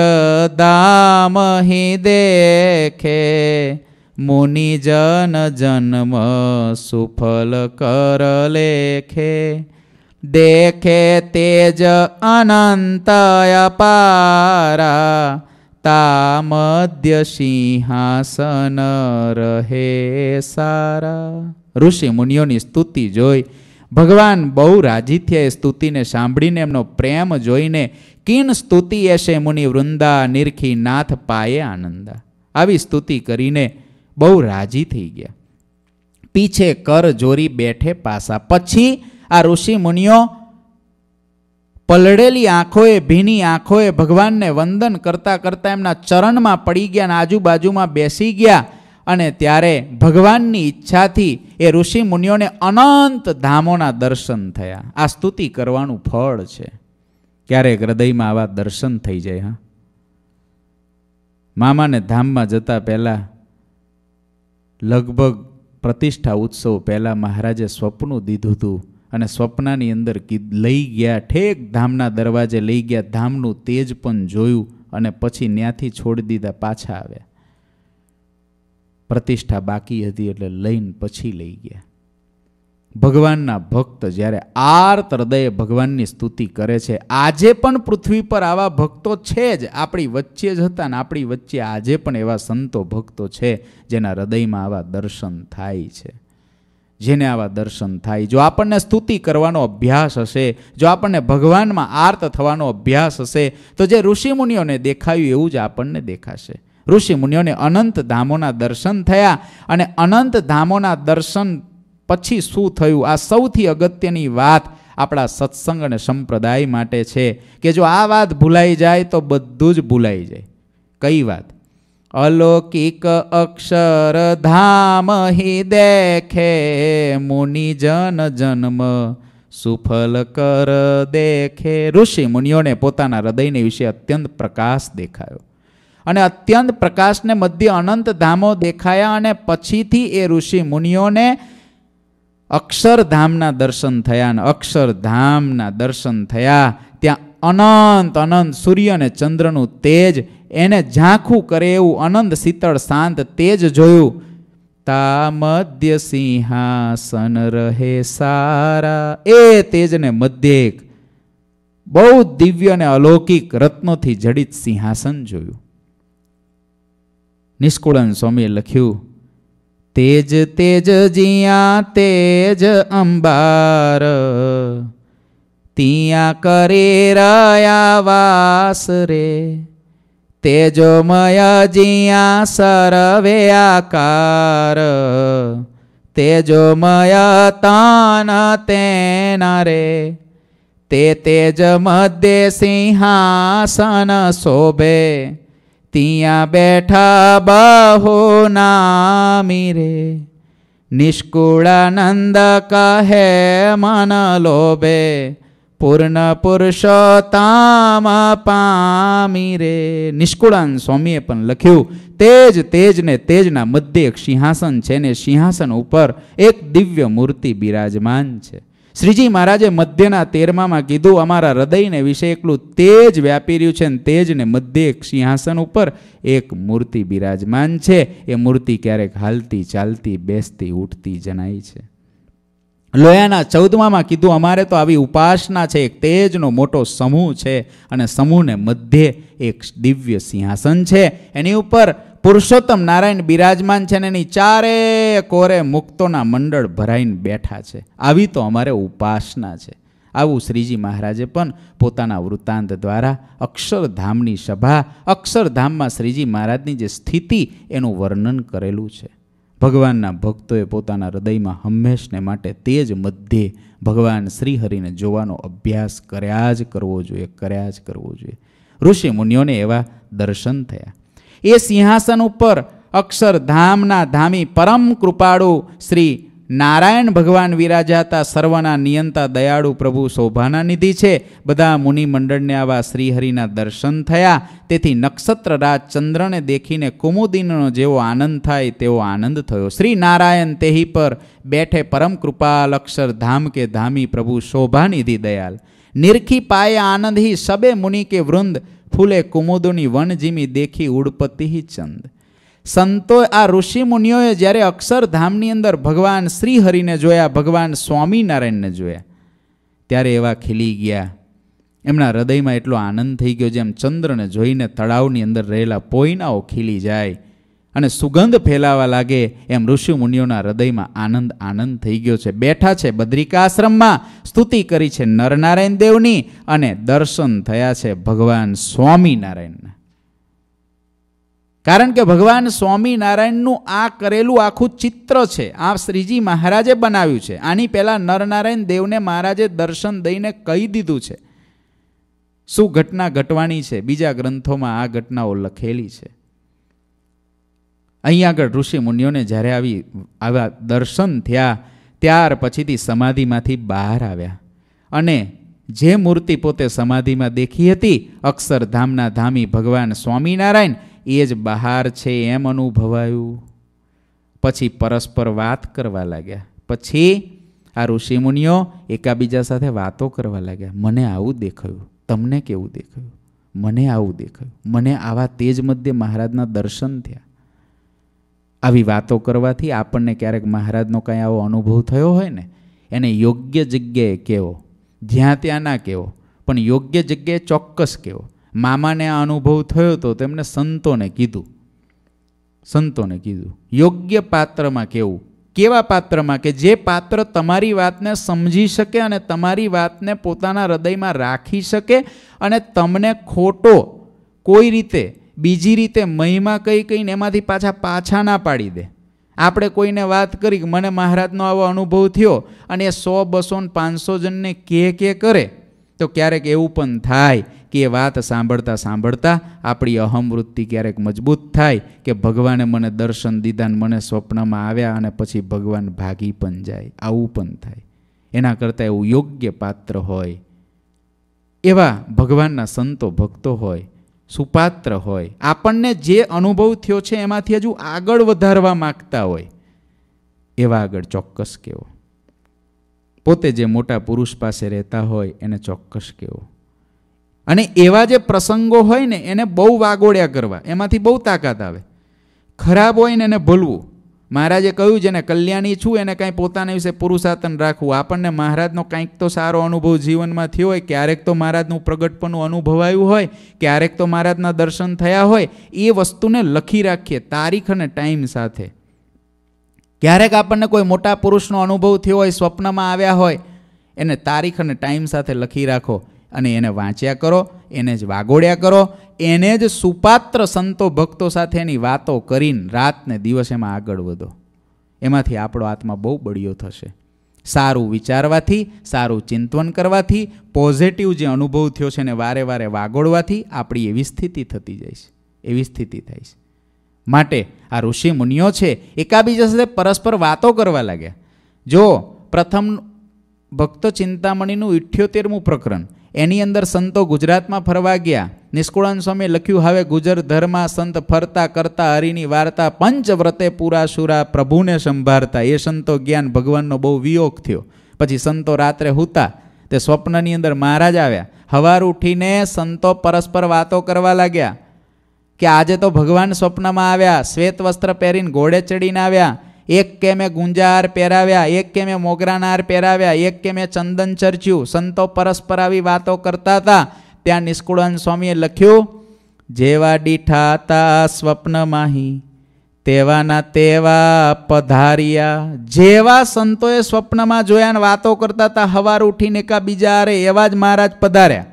દામ હિ દેખે મુનિજન જન્મ સુફલ કર લેખે દેખે તેજ અનંત પારા તા મધ્ય સિંહાસન રહે સારા ઋષિ મુનિઓની સ્તુતિ જોઈ ભગવાન બહુ રાજી થયા એ સ્તુતિને સાંભળીને એમનો પ્રેમ જોઈને કિન સ્તુતિ એશે મુનિ વૃંદા નિરખી નાથ પાયે આનંદા આવી સ્તુતિ કરીને બહુ રાજી થઈ ગયા પીછે કર જોરી બેઠે પાસા પછી આ ઋષિ મુનિઓ પલળેલી આંખોએ ભીની આંખોએ ભગવાનને વંદન કરતાં કરતાં એમના ચરણમાં પડી ગયા અને આજુબાજુમાં બેસી ગયા અને ત્યારે ભગવાનની ઈચ્છાથી એ ઋષિ મુનિઓને અનંત ધામોના દર્શન થયા આ સ્તુતિ કરવાનું ફળ છે ક્યારેક હૃદયમાં આવા દર્શન થઈ જાય હા મામાને ધામમાં જતા પહેલાં લગભગ પ્રતિષ્ઠા ઉત્સવ પહેલાં મહારાજે સ્વપ્નું દીધું હતું અને સ્વપ્નાની અંદર લઈ ગયા ઠેક ધામના દરવાજે લઈ ગયા ધામનું તેજ પણ જોયું અને પછી ત્યાંથી છોડી દીધા પાછા આવ્યા પ્રતિષ્ઠા બાકી હતી એટલે લઈને પછી લઈ ગયા ભગવાનના ભક્ત જ્યારે આર્ત હૃદયે ભગવાનની સ્તુતિ કરે છે આજે પણ પૃથ્વી પર આવા ભક્તો છે જ આપણી વચ્ચે જ હતા ને આપણી વચ્ચે આજે પણ એવા સંતો ભક્તો છે જેના હૃદયમાં આવા દર્શન થાય છે જેને આવા દર્શન થાય જો આપણને સ્તુતિ કરવાનો અભ્યાસ હશે જો આપણને ભગવાનમાં આર્ત થવાનો અભ્યાસ હશે તો જે ઋષિમુનિઓને દેખાયું એવું જ આપણને દેખાશે ઋષિમુનિઓને અનંત ધામોના દર્શન થયા અને અનંત ધામોના દર્શન પછી શું થયું આ સૌથી અગત્યની વાત આપણા સત્સંગ અને સંપ્રદાય માટે છે કે જો આ વાત ભૂલાઈ જાય તો બધું જ ભૂલાઈ જાય કઈ વાત અલૌકિક અક્ષર ધામ હિ દેખે મુનિજન જન્મ સુફલ કર દેખે ઋષિ મુનિઓને પોતાના હૃદયને વિશે અત્યંત પ્રકાશ દેખાયો અને અત્યંત પ્રકાશને મધ્ય અનંત ધામો દેખાયા અને પછીથી એ ઋષિ મુનિઓને અક્ષરધામના દર્શન થયા અને અક્ષરધામના દર્શન થયા ત્યાં અનંત અનંત સૂર્ય અને ચંદ્રનું તેજ એને ઝાંખું કરે એવું આનંદ શીતળ શાંત તે જ જોયું તા મધ્ય સિંહાસન રહે સારા એ તેજને મધ્યક બહુ દિવ્ય અને અલૌકિક રત્નોથી જડિત સિંહાસન જોયું નિષ્કુળન સ્વામીએ લખ્યું તેજ તેજ જિયા તેજ અંબાર ત્યાં કરે રહ્યા વાસ રે તેજોમય જિયા સરવે આકાર તેજોમય તાન તેના રે તે તેજ મધ્ય સિંહાસન શોભે ત્યાં બેઠા બહુ નામી રે નિષ્કુળાનંદ કહે મન લોભે પૂર્ણ પુરુષોત્તમા પામી રે નિષ્કુળાન સ્વામીએ પણ લખ્યું તેજ તેજને તેજના મધ્ય એક સિંહાસન છે ને સિંહાસન ઉપર એક દિવ્ય મૂર્તિ બિરાજમાન છે શ્રીજી મહારાજે મધ્યના તેરમામાં કીધું અમારા હૃદયને વિશે એકલું તેજ વ્યાપી રહ્યું છે ને તેજને મધ્ય એક સિંહાસન ઉપર એક મૂર્તિ બિરાજમાન છે એ મૂર્તિ ક્યારેક હાલતી ચાલતી બેસતી ઉઠતી જણાય છે લોયાના ચૌદમામાં કીધું અમારે તો આવી ઉપાસના છે એક તેજનો મોટો સમૂહ છે અને સમૂહને મધ્યે એક દિવ્ય સિંહાસન છે એની ઉપર પુરુષોત્તમ નારાયણ બિરાજમાન છે અને એની ચારે કોરે મુક્તોના મંડળ ભરાઈને બેઠા છે આવી તો અમારે ઉપાસના છે આવું શ્રીજી મહારાજે પણ પોતાના વૃત્તાંત દ્વારા અક્ષરધામની સભા અક્ષરધામમાં શ્રીજી મહારાજની જે સ્થિતિ એનું વર્ણન કરેલું છે ભગવાનના ભક્તોએ પોતાના હૃદયમાં હંમેશને માટે તે જ મધ્યે ભગવાન શ્રીહરિને જોવાનો અભ્યાસ કર્યા જ કરવો જોઈએ કર્યા જ કરવો જોઈએ ઋષિ મુનિઓને એવા દર્શન થયા એ સિંહાસન ઉપર અક્ષરધામના ધામી પરમ કૃપાળુ શ્રી નારાયણ ભગવાન વિરાજાતા સર્વના નિયંતા દયાળુ પ્રભુ શોભાના નિધિ છે બધા મુનિ મંડળને આવા શ્રીહરિના દર્શન થયા તેથી નક્ષત્ર રાજ ચંદ્રને દેખીને કુમુદીનનો જેવો આનંદ થાય તેવો આનંદ થયો શ્રી નારાયણ તેહી પર બેઠે પરમ કૃપાલ અક્ષર ધામ કે ધામી પ્રભુ શોભાનિધિ દયાલ નિરખી પાયે આનંદ હિ સબે મુનિ કે વૃંદ ફૂલે કુમુદુની વનજીમી દેખી ઉડપતિ ચંદ સંતો આ ઋષિ મુનિઓએ જ્યારે અક્ષરધામની અંદર ભગવાન શ્રીહરિને જોયા ભગવાન સ્વામિનારાયણને જોયા ત્યારે એવા ખીલી ગયા એમના હૃદયમાં એટલો આનંદ થઈ ગયો જેમ ચંદ્રને જોઈને તળાવની અંદર રહેલા પોઈનાઓ ખીલી જાય અને સુગંધ ફેલાવા લાગે એમ ઋષિ મુનિઓના હૃદયમાં આનંદ આનંદ થઈ ગયો છે બેઠા છે બદ્રિકાશ્રમમાં સ્તુતિ કરી છે નરનારાયણ દેવની અને દર્શન થયા છે ભગવાન સ્વામિનારાયણના કારણ કે ભગવાન સ્વામિનારાયણનું આ કરેલું આખું ચિત્ર છે આ શ્રીજી મહારાજે બનાવ્યું છે આની પહેલાં નરનારાયણ દેવને મહારાજે દર્શન દઈને કહી દીધું છે શું ઘટના ઘટવાની છે બીજા ગ્રંથોમાં આ ઘટનાઓ લખેલી છે અહીં આગળ ઋષિ મુનિઓને જ્યારે આવી આવા દર્શન થયા ત્યાર પછીથી સમાધિમાંથી બહાર આવ્યા અને જે મૂર્તિ પોતે સમાધિમાં દેખી હતી અક્ષરધામના ધામી ભગવાન સ્વામિનારાયણ એ જ બહાર છે એમ અનુભવાયું પછી પરસ્પર વાત કરવા લાગ્યા પછી આ ઋષિમુનિઓ એકાબીજા સાથે વાતો કરવા લાગ્યા મને આવું દેખાયું તમને કેવું દેખાયું મને આવું દેખાયું મને આવા તેજ મધ્યે મહારાજના દર્શન થયા આવી વાતો કરવાથી આપણને ક્યારેક મહારાજનો કાંઈ આવો અનુભવ થયો હોય ને એને યોગ્ય જગ્યાએ કહેવો જ્યાં ત્યાં ના કહેવો પણ યોગ્ય જગ્યાએ ચોક્કસ કહેવો મામાને આ અનુભવ થયો તો તેમણે સંતોને કીધું સંતોને કીધું યોગ્ય પાત્રમાં કેવું કેવા પાત્રમાં કે જે પાત્ર તમારી વાતને સમજી શકે અને તમારી વાતને પોતાના હૃદયમાં રાખી શકે અને તમને ખોટો કોઈ રીતે બીજી રીતે મહિમા કહી કહીને એમાંથી પાછા પાછા ના પાડી દે આપણે કોઈને વાત કરી મને મહારાજનો આવો અનુભવ થયો અને એ સો બસો પાંચસો જણને કે કે કરે તો ક્યારેક એવું પણ થાય કે એ વાત સાંભળતા સાંભળતા આપણી અહમવૃત્તિ ક્યારેક મજબૂત થાય કે ભગવાને મને દર્શન દીધા મને સ્વપ્નમાં આવ્યા અને પછી ભગવાન ભાગી પણ જાય આવું પણ થાય એના કરતાં એવું યોગ્ય પાત્ર હોય એવા ભગવાનના સંતો ભક્તો હોય સુપાત્ર હોય આપણને જે અનુભવ થયો છે એમાંથી હજુ આગળ વધારવા માગતા હોય એવા આગળ ચોક્કસ કેવો પોતે જે મોટા પુરુષ પાસે રહેતા હોય એને ચોક્કસ કહેવો અને એવા જે પ્રસંગો હોય ને એને બહુ વાગોળ્યા કરવા એમાંથી બહુ તાકાત આવે ખરાબ હોય ને એને ભૂલવું મહારાજે કહ્યું જેને કલ્યાણી છું એને કાંઈ પોતાના વિશે પુરુષાતન રાખવું આપણને મહારાજનો કાંઈક તો સારો અનુભવ જીવનમાં થયો હોય ક્યારેક તો મહારાજનું પ્રગટપણું અનુભવાયું હોય ક્યારેક તો મહારાજના દર્શન થયા હોય એ વસ્તુને લખી રાખીએ તારીખ અને ટાઈમ સાથે ક્યારેક આપણને કોઈ મોટા પુરુષનો અનુભવ થયો હોય સ્વપ્નમાં આવ્યા હોય એને તારીખ અને ટાઈમ સાથે લખી રાખો અને એને વાંચ્યા કરો એને જ વાગોડ્યા કરો એને જ સુપાત્ર સંતો ભક્તો સાથે એની વાતો કરીને રાતને દિવસ એમાં આગળ વધો એમાંથી આપણો આત્મા બહુ બળિયો થશે સારું વિચારવાથી સારું ચિંતન કરવાથી પોઝિટિવ જે અનુભવ થયો છે એને વારે વારે વાગોડવાથી આપણી એવી સ્થિતિ થતી જાય છે એવી સ્થિતિ થાય છે માટે આ ઋષિ મુનિઓ છે એકાબીજા સાથે પરસ્પર વાતો કરવા લાગ્યા જો પ્રથમ ભક્ત ચિંતામણીનું ઇઠ્યોતેરમું પ્રકરણ એની અંદર સંતો ગુજરાતમાં ફરવા ગયા નિષ્કુળાન સ્વામીએ લખ્યું હવે ગુજર ધર્મા સંત ફરતા કરતા હરિની વાર્તા પંચવ્રતે પુરાસુરા પ્રભુને સંભાળતા એ સંતો જ્ઞાન ભગવાનનો બહુ વિયોગ થયો પછી સંતો રાત્રે હૂતા તે સ્વપ્નની અંદર મહારાજ આવ્યા હવાર ઉઠીને સંતો પરસ્પર વાતો કરવા લાગ્યા કે આજે તો ભગવાન સ્વપ્નમાં આવ્યા શ્વેત વસ્ત્ર પહેરીને ઘોડે ચડીને આવ્યા એક કે મેં ગુંજાર પહેરાવ્યા એક કે મેં મોગરાનાર પહેરાવ્યા એક કે મેં ચંદન ચર્ચ્યું સંતો પરસ્પર આવી વાતો કરતા હતા ત્યાં નિષ્કુળાન સ્વામીએ લખ્યું જેવા દીઠા હતા સ્વપ્નમાંહી તેવાના તેવા પધાર્યા જેવા સંતોએ સ્વપ્નમાં જોયા ને વાતો કરતા હતા હવાર ઉઠીને એકા બીજા હારે એવા જ મહારાજ પધાર્યા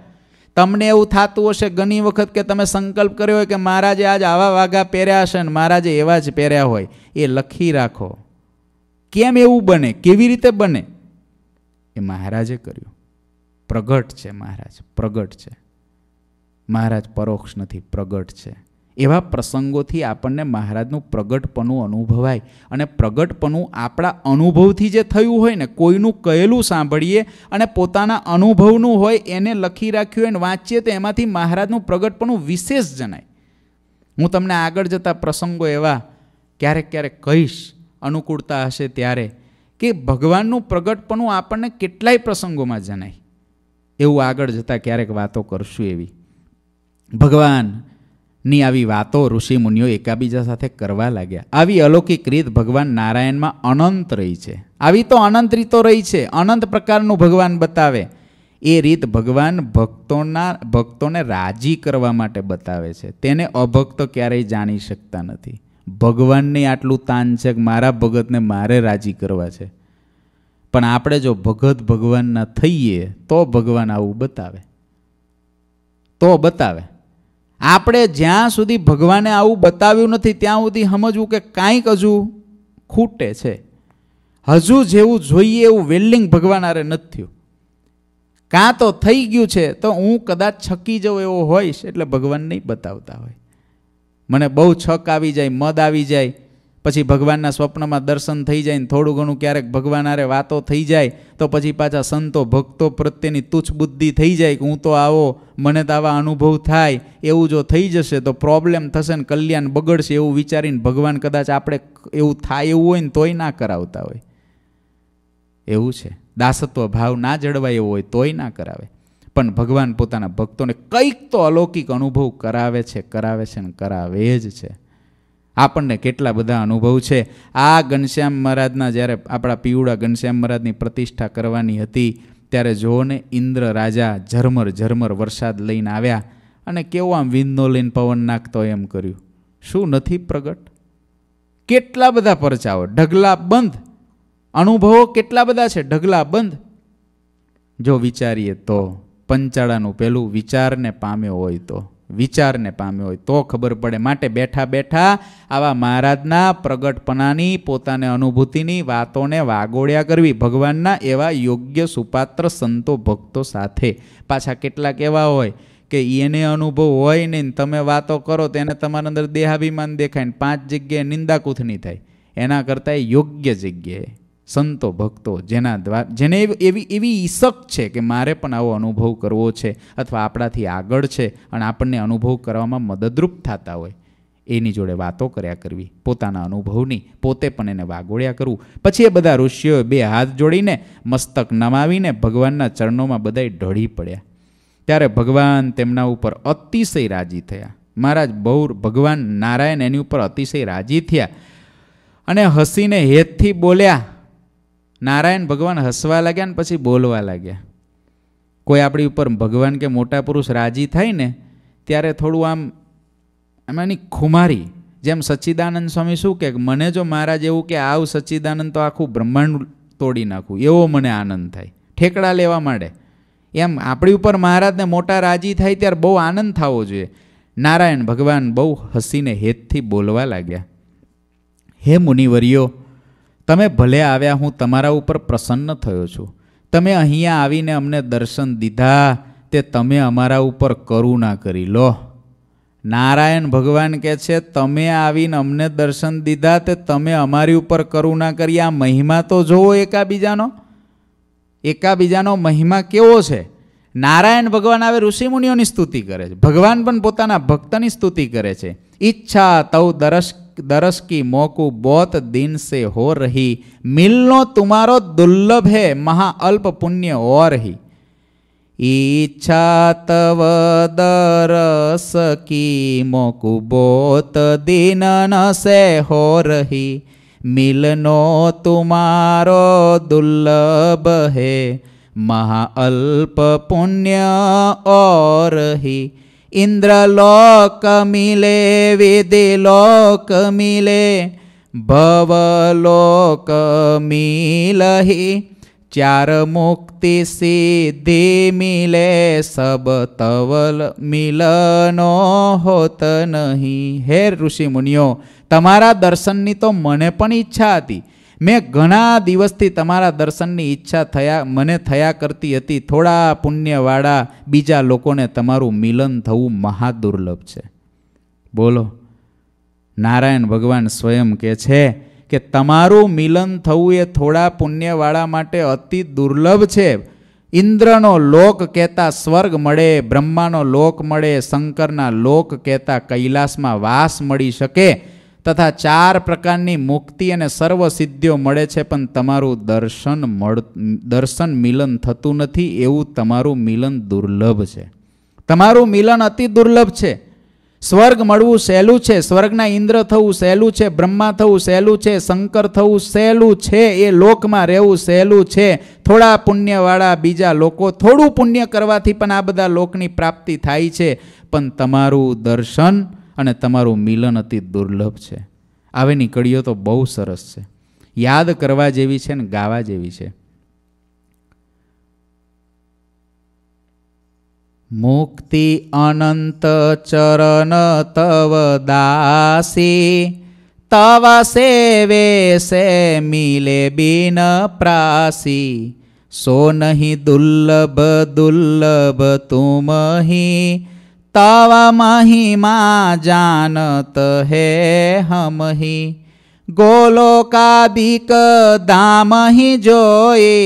તમને એવું થતું હશે ઘણી વખત કે તમે સંકલ્પ કર્યો હોય કે મહારાજે આજ આવા વાઘા પહેર્યા હશે ને મહારાજે એવા જ પહેર્યા હોય એ લખી રાખો કેમ એવું બને કેવી રીતે બને એ મહારાજે કર્યું પ્રગટ છે મહારાજ પ્રગટ છે મહારાજ પરોક્ષ નથી પ્રગટ છે એવા પ્રસંગોથી આપણને મહારાજનું પ્રગટપણું અનુભવાય અને પ્રગટપણું આપણા અનુભવથી જે થયું હોય ને કોઈનું કહેલું સાંભળીએ અને પોતાના અનુભવનું હોય એને લખી રાખ્યું હોય ને વાંચીએ તો એમાંથી મહારાજનું પ્રગટપણું વિશેષ જણાય હું તમને આગળ જતા પ્રસંગો એવા ક્યારેક ક્યારેક કહીશ અનુકૂળતા હશે ત્યારે કે ભગવાનનું પ્રગટપણું આપણને કેટલાય પ્રસંગોમાં જણાય એવું આગળ જતાં ક્યારેક વાતો કરશું એવી ભગવાન ની આવી વાતો ઋષિમુનિઓ એકાબીજા સાથે કરવા લાગ્યા આવી અલૌકિક રીત ભગવાન નારાયણમાં અનંત રહી છે આવી તો અનંત રીતો રહી છે અનંત પ્રકારનું ભગવાન બતાવે એ રીત ભગવાન ભક્તોના ભક્તોને રાજી કરવા માટે બતાવે છે તેને અભક્તો ક્યારેય જાણી શકતા નથી ભગવાનને આટલું તાન છે કે મારા ભગતને મારે રાજી કરવા છે પણ આપણે જો ભગત ભગવાનના થઈએ તો ભગવાન આવું બતાવે તો બતાવે આપણે જ્યાં સુધી ભગવાને આવું બતાવ્યું નથી ત્યાં સુધી સમજવું કે કાંઈક હજુ ખૂટે છે હજુ જેવું જોઈએ એવું વેલ્ડિંગ ભગવાન આરે નથી થયું કાં તો થઈ ગયું છે તો હું કદાચ છકી જાઉં એવો હોઈશ એટલે ભગવાન નહીં બતાવતા હોય મને બહુ છક આવી જાય મદ આવી જાય પછી ભગવાનના સ્વપ્નમાં દર્શન થઈ જાય ને થોડું ઘણું ક્યારેક ભગવાન આરે વાતો થઈ જાય તો પછી પાછા સંતો ભક્તો પ્રત્યેની તુચ્છ બુદ્ધિ થઈ જાય કે હું તો આવો મને તો આવા અનુભવ થાય એવું જો થઈ જશે તો પ્રોબ્લેમ થશે ને કલ્યાણ બગડશે એવું વિચારીને ભગવાન કદાચ આપણે એવું થાય એવું હોય ને તોય ના કરાવતા હોય એવું છે દાસત્વ ભાવ ના જળવાય એવો હોય તોય ના કરાવે પણ ભગવાન પોતાના ભક્તોને કંઈક તો અલૌકિક અનુભવ કરાવે છે કરાવે છે ને કરાવે જ છે આપણને કેટલા બધા અનુભવ છે આ ઘનશ્યામ મહારાજના જ્યારે આપણા પીવડા ઘનશ્યામ મહારાજની પ્રતિષ્ઠા કરવાની હતી ત્યારે જોને ઇન્દ્ર રાજા ઝરમર ઝરમર વરસાદ લઈને આવ્યા અને કેવો આમ વિંદો લઈને પવન નાખતો એમ કર્યું શું નથી પ્રગટ કેટલા બધા પરચાઓ ઢગલા બંધ અનુભવો કેટલા બધા છે ઢગલા બંધ જો વિચારીએ તો પંચાળાનું પેલું વિચારને પામ્યો હોય તો વિચારને પામ્યો હોય તો ખબર પડે માટે બેઠા બેઠા આવા મહારાજના પ્રગટપણાની પોતાને અનુભૂતિની વાતોને વાગોળ્યા કરવી ભગવાનના એવા યોગ્ય સુપાત્ર સંતો ભક્તો સાથે પાછા કેટલાક એવા હોય કે એને અનુભવ હોય નહીં તમે વાતો કરો તો એને તમારા અંદર દેહાભિમાન દેખાય ને પાંચ જગ્યાએ નિંદા નિંદાકૂથની થાય એના કરતાં યોગ્ય જગ્યાએ સંતો ભક્તો જેના દ્વારા જેને એવી એવી ઈસક છે કે મારે પણ આવો અનુભવ કરવો છે અથવા આપણાથી આગળ છે અને આપણને અનુભવ કરવામાં મદદરૂપ થતા હોય એની જોડે વાતો કર્યા કરવી પોતાના અનુભવની પોતે પણ એને વાગોળ્યા કરવું પછી એ બધા ઋષિઓએ બે હાથ જોડીને મસ્તક નમાવીને ભગવાનના ચરણોમાં બધાય ઢળી પડ્યા ત્યારે ભગવાન તેમના ઉપર અતિશય રાજી થયા મહારાજ બહુ ભગવાન નારાયણ એની ઉપર અતિશય રાજી થયા અને હસીને હેતથી બોલ્યા નારાયણ ભગવાન હસવા લાગ્યા ને પછી બોલવા લાગ્યા કોઈ આપણી ઉપર ભગવાન કે મોટા પુરુષ રાજી થાય ને ત્યારે થોડું આમ એમાંની ખુમારી જેમ સચ્ચિદાનંદ સ્વામી શું કે મને જો મહારાજ એવું કે આવ સચ્ચિદાનંદ તો આખું બ્રહ્માંડ તોડી નાખું એવો મને આનંદ થાય ઠેકડા લેવા માંડે એમ આપણી ઉપર મહારાજને મોટા રાજી થાય ત્યારે બહુ આનંદ થવો જોઈએ નારાયણ ભગવાન બહુ હસીને હેતથી બોલવા લાગ્યા હે મુનિવર્યો તમે ભલે આવ્યા હું તમારા ઉપર પ્રસન્ન થયો છું તમે અહીંયા આવીને અમને દર્શન દીધા તે તમે અમારા ઉપર કરુણા કરી લો નારાયણ ભગવાન કહે છે તમે આવીને અમને દર્શન દીધા તે તમે અમારી ઉપર કરુણા કરી આ મહિમા તો જોવો એકાબીજાનો એકાબીજાનો મહિમા કેવો છે નારાયણ ભગવાન આવે ઋષિમુનિઓની સ્તુતિ કરે છે ભગવાન પણ પોતાના ભક્તની સ્તુતિ કરે છે ઈચ્છા તવ દરશ दरस की मोकू बहुत दिन से हो रही मिलनो तुम्हारो दुर्लभ है महाअल्प पुण्य और ही इच्छा तव दरस की मोकू बहुत दिन न से हो रही मिलनो तुम्हारो दुर्लभ है महाअल्प पुण्य और ही ઇન્દ્રલોક મિલે વિધિલોક મિલે ભવલોક મિલહી ચાર મુક્તિ સિદ્ધિ મિલે સબ તવલ મિલનો હોત નહીં હે ઋષિ મુનિઓ તમારા દર્શનની તો મને પણ ઈચ્છા હતી મેં ઘણા દિવસથી તમારા દર્શનની ઈચ્છા થયા મને થયા કરતી હતી થોડા પુણ્યવાળા બીજા લોકોને તમારું મિલન થવું મહાદુર્લભ છે બોલો નારાયણ ભગવાન સ્વયં કહે છે કે તમારું મિલન થવું એ થોડા પુણ્યવાળા માટે અતિ દુર્લભ છે ઇન્દ્રનો લોક કહેતા સ્વર્ગ મળે બ્રહ્માનો લોક મળે શંકરના લોક કહેતા કૈલાસમાં વાસ મળી શકે તથા ચાર પ્રકારની મુક્તિ અને સર્વ સિદ્ધિઓ મળે છે પણ તમારું દર્શન મળ દર્શન મિલન થતું નથી એવું તમારું મિલન દુર્લભ છે તમારું મિલન અતિ દુર્લભ છે સ્વર્ગ મળવું સહેલું છે સ્વર્ગના ઇન્દ્ર થવું સહેલું છે બ્રહ્મા થવું સહેલું છે શંકર થવું સહેલું છે એ લોકમાં રહેવું સહેલું છે થોડા પુણ્યવાળા બીજા લોકો થોડું પુણ્ય કરવાથી પણ આ બધા લોકની પ્રાપ્તિ થાય છે પણ તમારું દર્શન અને તમારું મિલન અતિ દુર્લભ છે આવેની કડીઓ તો બહુ સરસ છે યાદ કરવા જેવી છે ને ગાવા જેવી છે મુક્તિ અનંત ચરણ તવ દાસી તવ સેવે સે મિલે બિન પ્રાસી સો નહીં દુર્લભ દુર્લભ તુમહી तव महिमा जानत है हम ही का बिक दाम ही जोए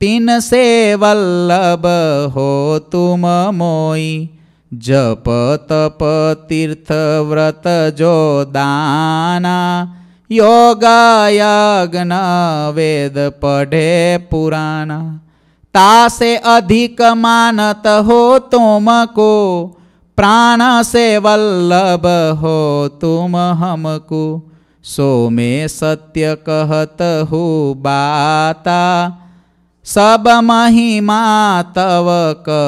पिन से वल्लभ हो तुम मोई जप तप तीर्थ व्रत जो दाना योग यज्ञ वेद पढ़े पुराना तासे अधिक मानत हो तुमको प्राण से वल्लभ हो तुम हमको सो में सत्य कहत हो बाता सब महिमा तव कहो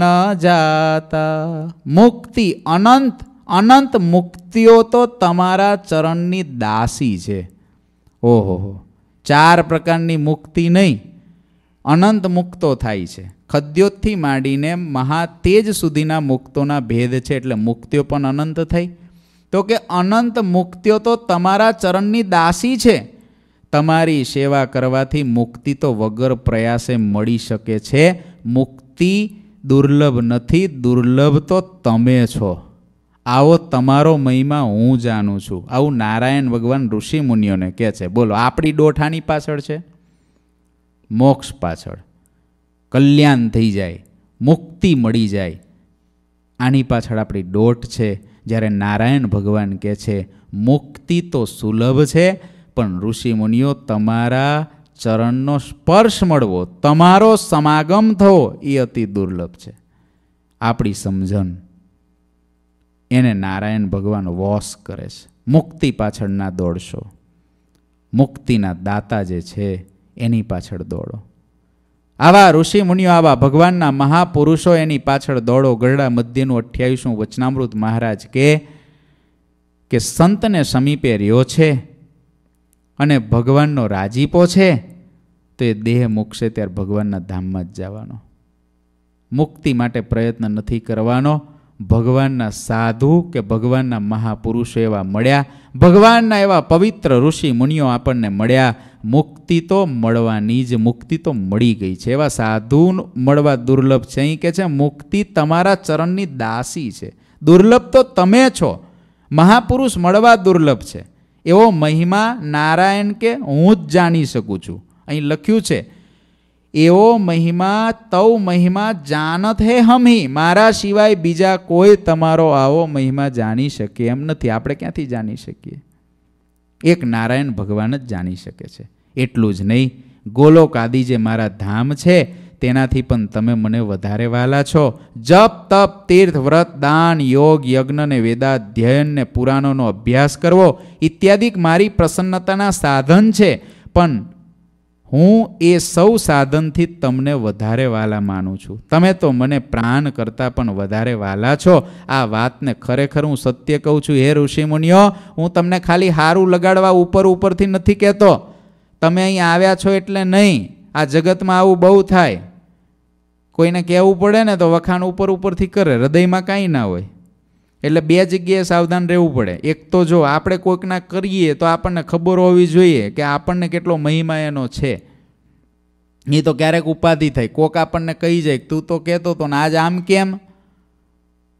न जाता મુક્તિ અનંત અનંત મુક્તિઓ તો તમારા ચરણની દાસી છે ઓહો ચાર પ્રકારની મુક્તિ નહીં અનંત મુક્તો થાય છે ખદ્યોતથી માંડીને મહાતેજ સુધીના મુક્તોના ભેદ છે એટલે મુક્તિઓ પણ અનંત થઈ તો કે અનંત મુક્તિઓ તો તમારા ચરણની દાસી છે તમારી સેવા કરવાથી મુક્તિ તો વગર પ્રયાસે મળી શકે છે મુક્તિ દુર્લભ નથી દુર્લભ તો તમે છો આવો તમારો મહિમા હું જાણું છું આવું નારાયણ ભગવાન ઋષિ મુનિઓને કહે છે બોલો આપણી ડોઠાની પાછળ છે મોક્ષ પાછળ કલ્યાણ થઈ જાય મુક્તિ મળી જાય આની પાછળ આપણી દોટ છે જ્યારે નારાયણ ભગવાન કહે છે મુક્તિ તો સુલભ છે પણ ઋષિમુનિઓ તમારા ચરણનો સ્પર્શ મળવો તમારો સમાગમ થવો એ અતિ દુર્લભ છે આપણી સમજણ એને નારાયણ ભગવાન વોશ કરે છે મુક્તિ પાછળના દોડશો મુક્તિના દાતા જે છે એની પાછળ દોડો આવા ઋષિ મુનિઓ આવા ભગવાનના મહાપુરુષો એની પાછળ દોડો ગરડા મધ્યનું અઠ્યાવીસનું વચનામૃત મહારાજ કે કે સંતને સમીપે રહ્યો છે અને ભગવાનનો રાજીપો છે તો એ દેહ મૂકશે ત્યારે ભગવાનના ધામમાં જ જવાનો મુક્તિ માટે પ્રયત્ન નથી કરવાનો ભગવાનના સાધુ કે ભગવાનના મહાપુરુષો એવા મળ્યા ભગવાનના એવા પવિત્ર ઋષિ મુનિઓ આપણને મળ્યા મુક્તિ તો મળવાની જ મુક્તિ તો મળી ગઈ છે એવા સાધુ મળવા દુર્લભ છે અહીં કે છે મુક્તિ તમારા ચરણની દાસી છે દુર્લભ તો તમે છો મહાપુરુષ મળવા દુર્લભ છે એવો મહિમા નારાયણ કે હું જ જાણી શકું છું અહીં લખ્યું છે એવો મહિમા તવ મહિમા જાનત હે હમી મારા સિવાય બીજા કોઈ તમારો આવો મહિમા જાણી શકે એમ નથી આપણે ક્યાંથી જાણી શકીએ એક નારાયણ ભગવાન જ જાણી શકે છે એટલું જ નહીં ગોલોક આદિ જે મારા ધામ છે તેનાથી પણ તમે મને વધારે વહાલા છો જપ તપ તીર્થ વ્રત દાન યોગ યજ્ઞ ને વેદાધ્યયન ને પુરાણોનો અભ્યાસ કરવો ઇત્યાદિક મારી પ્રસન્નતાના સાધન છે પણ હું એ સૌ સાધનથી તમને વધારે વાલા માનું છું તમે તો મને પ્રાણ કરતાં પણ વધારે વાલા છો આ વાતને ખરેખર હું સત્ય કહું છું હે ઋષિમુનિઓ હું તમને ખાલી હારું લગાડવા ઉપર ઉપરથી નથી કહેતો તમે અહીં આવ્યા છો એટલે નહીં આ જગતમાં આવું બહુ થાય કોઈને કહેવું પડે ને તો વખાણ ઉપર ઉપરથી કરે હૃદયમાં કાંઈ ના હોય એટલે બે જગ્યાએ સાવધાન રહેવું પડે એક તો જો આપણે કોઈકના કરીએ તો આપણને ખબર હોવી જોઈએ કે આપણને કેટલો મહિમા એનો છે એ તો ક્યારેક ઉપાધિ થાય કોક આપણને કહી જાય તું તો કહેતો તો ને આજ આમ કેમ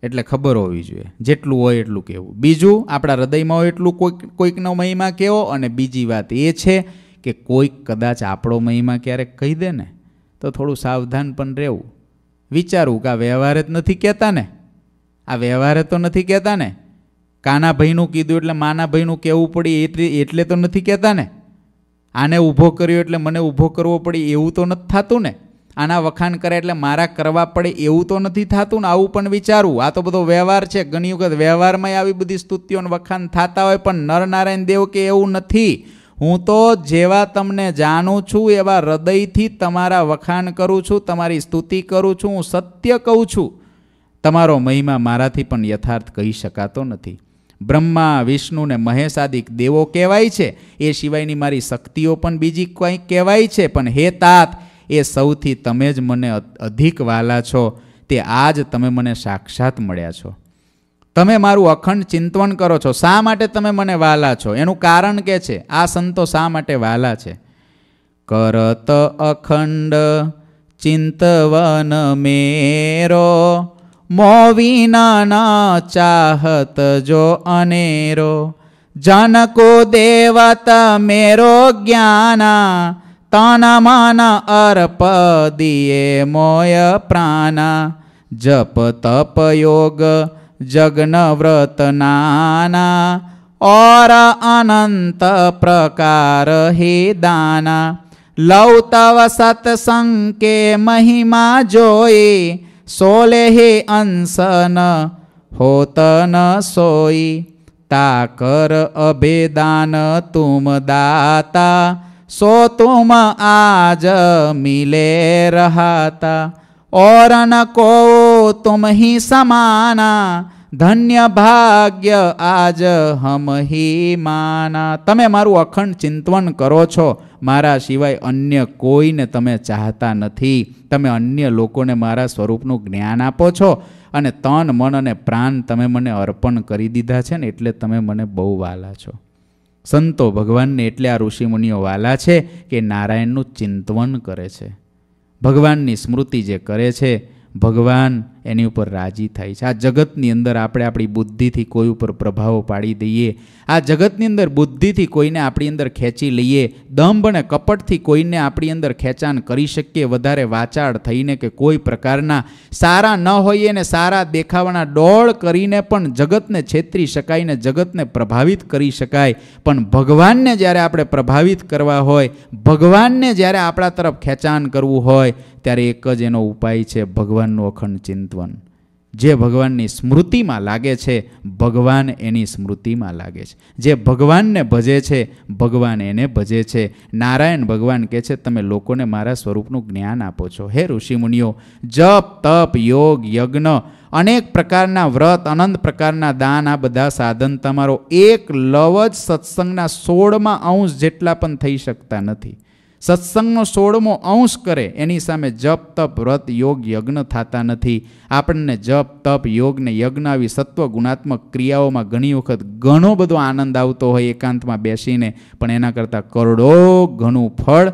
એટલે ખબર હોવી જોઈએ જેટલું હોય એટલું કહેવું બીજું આપણા હૃદયમાં હોય એટલું કોઈક કોઈકનો મહિમા કહેવો અને બીજી વાત એ છે કે કોઈક કદાચ આપણો મહિમા ક્યારેક કહી દે ને તો થોડું સાવધાન પણ રહેવું વિચારવું કે આ વ્યવહાર જ નથી કહેતા ને આ વ્યવહારે તો નથી કહેતા ને કાના ભાઈનું કીધું એટલે માના ભાઈનું કહેવું પડી એટલે એટલે તો નથી કહેતા ને આને ઊભો કર્યો એટલે મને ઊભો કરવો પડે એવું તો નથી થતું ને આના વખાણ કરે એટલે મારા કરવા પડે એવું તો નથી થતું ને આવું પણ વિચારવું આ તો બધો વ્યવહાર છે ઘણી વખત વ્યવહારમાંય આવી બધી સ્તુતિઓને વખાણ થતા હોય પણ નરનારાયણ દેવ કે એવું નથી હું તો જેવા તમને જાણું છું એવા હૃદયથી તમારા વખાણ કરું છું તમારી સ્તુતિ કરું છું હું સત્ય કહું છું તમારો મહિમા મારાથી પણ યથાર્થ કહી શકાતો નથી બ્રહ્મા વિષ્ણુ ને મહેશ આદિક દેવો કહેવાય છે એ સિવાયની મારી શક્તિઓ પણ બીજી કંઈ કહેવાય છે પણ હે તાત એ સૌથી તમે જ મને અધિક વાલા છો તે આજ તમે મને સાક્ષાત મળ્યા છો તમે મારું અખંડ ચિંતવન કરો છો શા માટે તમે મને વાલા છો એનું કારણ કે છે આ સંતો શા માટે વાલા છે કરત અખંડ ચિંતવન મેરો मोविना न चाहत जो अनेरो जनको देवता मेरो ज्ञाना तनमन अर्प मोय प्राणा जप तप योग जगन व्रत नाना और अनंत प्रकार हे दाना लौतव संके महिमा जोई સોલેહી અંસન હોતન સોઈ તાકર અભેદાન તુમ દાતા સો તુમ આજ મિલે રહાતા ઓર ન કો તુમ હિ સમાના ધન્ય ભાગ્ય આજ હમ માના તમે મારું અખંડ ચિંતવન કરો છો મારા સિવાય અન્ય કોઈને તમે ચાહતા નથી તમે અન્ય લોકોને મારા સ્વરૂપનું જ્ઞાન આપો છો અને તન મન અને પ્રાણ તમે મને અર્પણ કરી દીધા છે ને એટલે તમે મને બહુ વાલા છો સંતો ભગવાનને એટલે આ ઋષિમુનિઓ વાલા છે કે નારાયણનું ચિંતવન કરે છે ભગવાનની સ્મૃતિ જે કરે છે ભગવાન એની ઉપર રાજી થાય છે આ જગતની અંદર આપણે આપણી બુદ્ધિથી કોઈ ઉપર પ્રભાવો પાડી દઈએ આ જગતની અંદર બુદ્ધિથી કોઈને આપણી અંદર ખેંચી લઈએ દંભ અને કપટથી કોઈને આપણી અંદર ખેંચાણ કરી શકીએ વધારે વાચાળ થઈને કે કોઈ પ્રકારના સારા ન હોઈએ ને સારા દેખાવાના ડોળ કરીને પણ જગતને છેતરી શકાય ને જગતને પ્રભાવિત કરી શકાય પણ ભગવાનને જ્યારે આપણે પ્રભાવિત કરવા હોય ભગવાનને જ્યારે આપણા તરફ ખેંચાણ કરવું હોય ત્યારે એક જ એનો ઉપાય છે ભગવાનનું અખંડ ચિંતન મહત્વનું જે ભગવાનની સ્મૃતિમાં લાગે છે ભગવાન એની સ્મૃતિમાં લાગે છે જે ભગવાનને ભજે છે ભગવાન એને ભજે છે નારાયણ ભગવાન કહે છે તમે લોકોને મારા સ્વરૂપનું જ્ઞાન આપો છો હે ઋષિમુનિઓ જપ તપ યોગ યજ્ઞ અનેક પ્રકારના વ્રત અનંત પ્રકારના દાન આ બધા સાધન તમારો એક લવ જ સત્સંગના સોળમાં અંશ જેટલા પણ થઈ શકતા નથી સત્સંગનો સોળમો અંશ કરે એની સામે જપ તપ વ્રત યોગ યજ્ઞ થતા નથી આપણને જપ તપ યોગને યજ્ઞ આવી સત્વ ગુણાત્મક ક્રિયાઓમાં ઘણી વખત ઘણો બધો આનંદ આવતો હોય એકાંતમાં બેસીને પણ એના કરતાં કરોડો ઘણું ફળ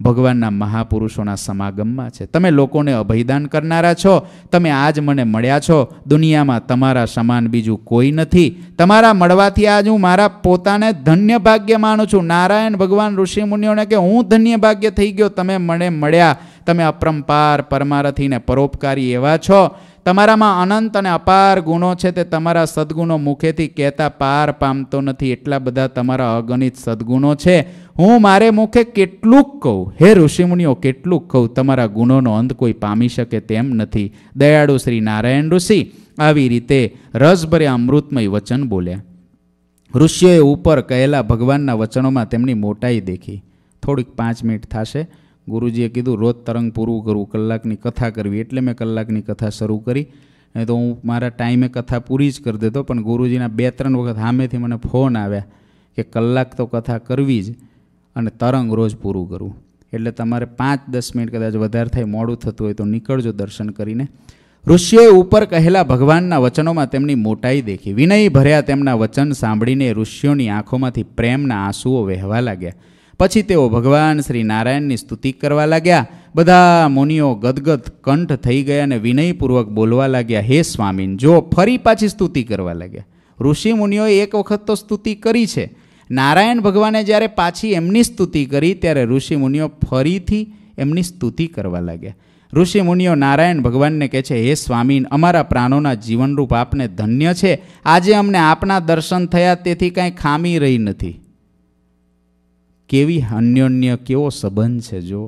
ભગવાનના મહાપુરુષોના સમાગમમાં છે તમે લોકોને અભયદાન કરનારા છો તમે આજ મને મળ્યા છો દુનિયામાં તમારા સમાન બીજું કોઈ નથી તમારા મળવાથી આજ હું મારા પોતાને ધન્ય ભાગ્ય માનું છું નારાયણ ભગવાન ઋષિમુનિઓને કે હું ધન્ય ભાગ્ય થઈ ગયો તમે મને મળ્યા તમે અપરંપાર પરમારથીને પરોપકારી એવા છો તમારામાં અનંત અને અપાર ગુણો છે તે તમારા સદગુણો મુખેથી કહેતા પાર પામતો નથી એટલા બધા તમારા અગણિત સદગુણો છે હું મારે મુખે કેટલુંક કહું હે ઋષિમુનિઓ કેટલુંક કહું તમારા ગુણોનો અંત કોઈ પામી શકે તેમ નથી દયાળુ શ્રી નારાયણ ઋષિ આવી રીતે રસભરે અમૃતમય વચન બોલ્યા ઋષિઓએ ઉપર કહેલા ભગવાનના વચનોમાં તેમની મોટાઈ દેખી થોડીક પાંચ મિનિટ થશે ગુરુજીએ કીધું રોજ તરંગ પૂરું કરવું કલાકની કથા કરવી એટલે મેં કલાકની કથા શરૂ કરી નહીં તો હું મારા ટાઈમે કથા પૂરી જ કરી દેતો પણ ગુરુજીના બે ત્રણ વખત સામેથી મને ફોન આવ્યા કે કલાક તો કથા કરવી જ અને તરંગ રોજ પૂરું કરવું એટલે તમારે પાંચ દસ મિનિટ કદાચ વધારે થાય મોડું થતું હોય તો નીકળજો દર્શન કરીને ઋષિઓએ ઉપર કહેલા ભગવાનના વચનોમાં તેમની મોટાઈ દેખી વિનય ભર્યા તેમના વચન સાંભળીને ઋષિઓની આંખોમાંથી પ્રેમના આંસુઓ વહેવા લાગ્યા પછી તેઓ ભગવાન શ્રી નારાયણની સ્તુતિ કરવા લાગ્યા બધા મુનિઓ ગદગદ કંઠ થઈ ગયા અને વિનયપૂર્વક બોલવા લાગ્યા હે સ્વામીન જો ફરી પાછી સ્તુતિ કરવા લાગ્યા ઋષિ મુનિઓએ એક વખત તો સ્તુતિ કરી છે નારાયણ ભગવાને જ્યારે પાછી એમની સ્તુતિ કરી ત્યારે ઋષિ મુનિઓ ફરીથી એમની સ્તુતિ કરવા લાગ્યા ઋષિ મુનિઓ નારાયણ ભગવાનને કહે છે હે સ્વામીન અમારા પ્રાણોના જીવનરૂપ આપને ધન્ય છે આજે અમને આપના દર્શન થયા તેથી કાંઈ ખામી રહી નથી કેવી અન્યોન્ય કેવો સંબંધ છે જો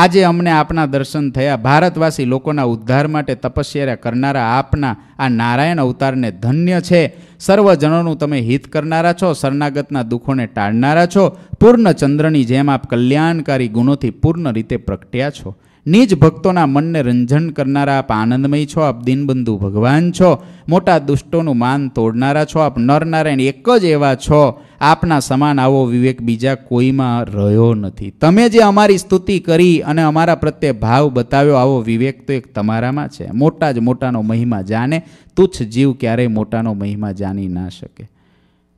આજે અમને આપના દર્શન થયા ભારતવાસી લોકોના ઉદ્ધાર માટે તપસ્યા કરનારા આપના આ નારાયણ અવતારને ધન્ય છે સર્વજનોનું તમે હિત કરનારા છો શરણાગતના દુઃખોને ટાળનારા છો પૂર્ણ ચંદ્રની જેમ આપ કલ્યાણકારી ગુણોથી પૂર્ણ રીતે પ્રગટ્યા છો નિજ ભક્તોના મનને રંજન કરનારા આપ આનંદમય છો આપ દિનબંધુ ભગવાન છો મોટા દુષ્ટોનું માન તોડનારા છો આપ નરનારાયણ એક જ એવા છો આપના સમાન આવો વિવેક બીજા કોઈમાં રહ્યો નથી તમે જે અમારી સ્તુતિ કરી અને અમારા પ્રત્યે ભાવ બતાવ્યો આવો વિવેક તો એક તમારામાં છે મોટા જ મોટાનો મહિમા જાણે તુચ્છ જીવ ક્યારેય મોટાનો મહિમા જાણી ના શકે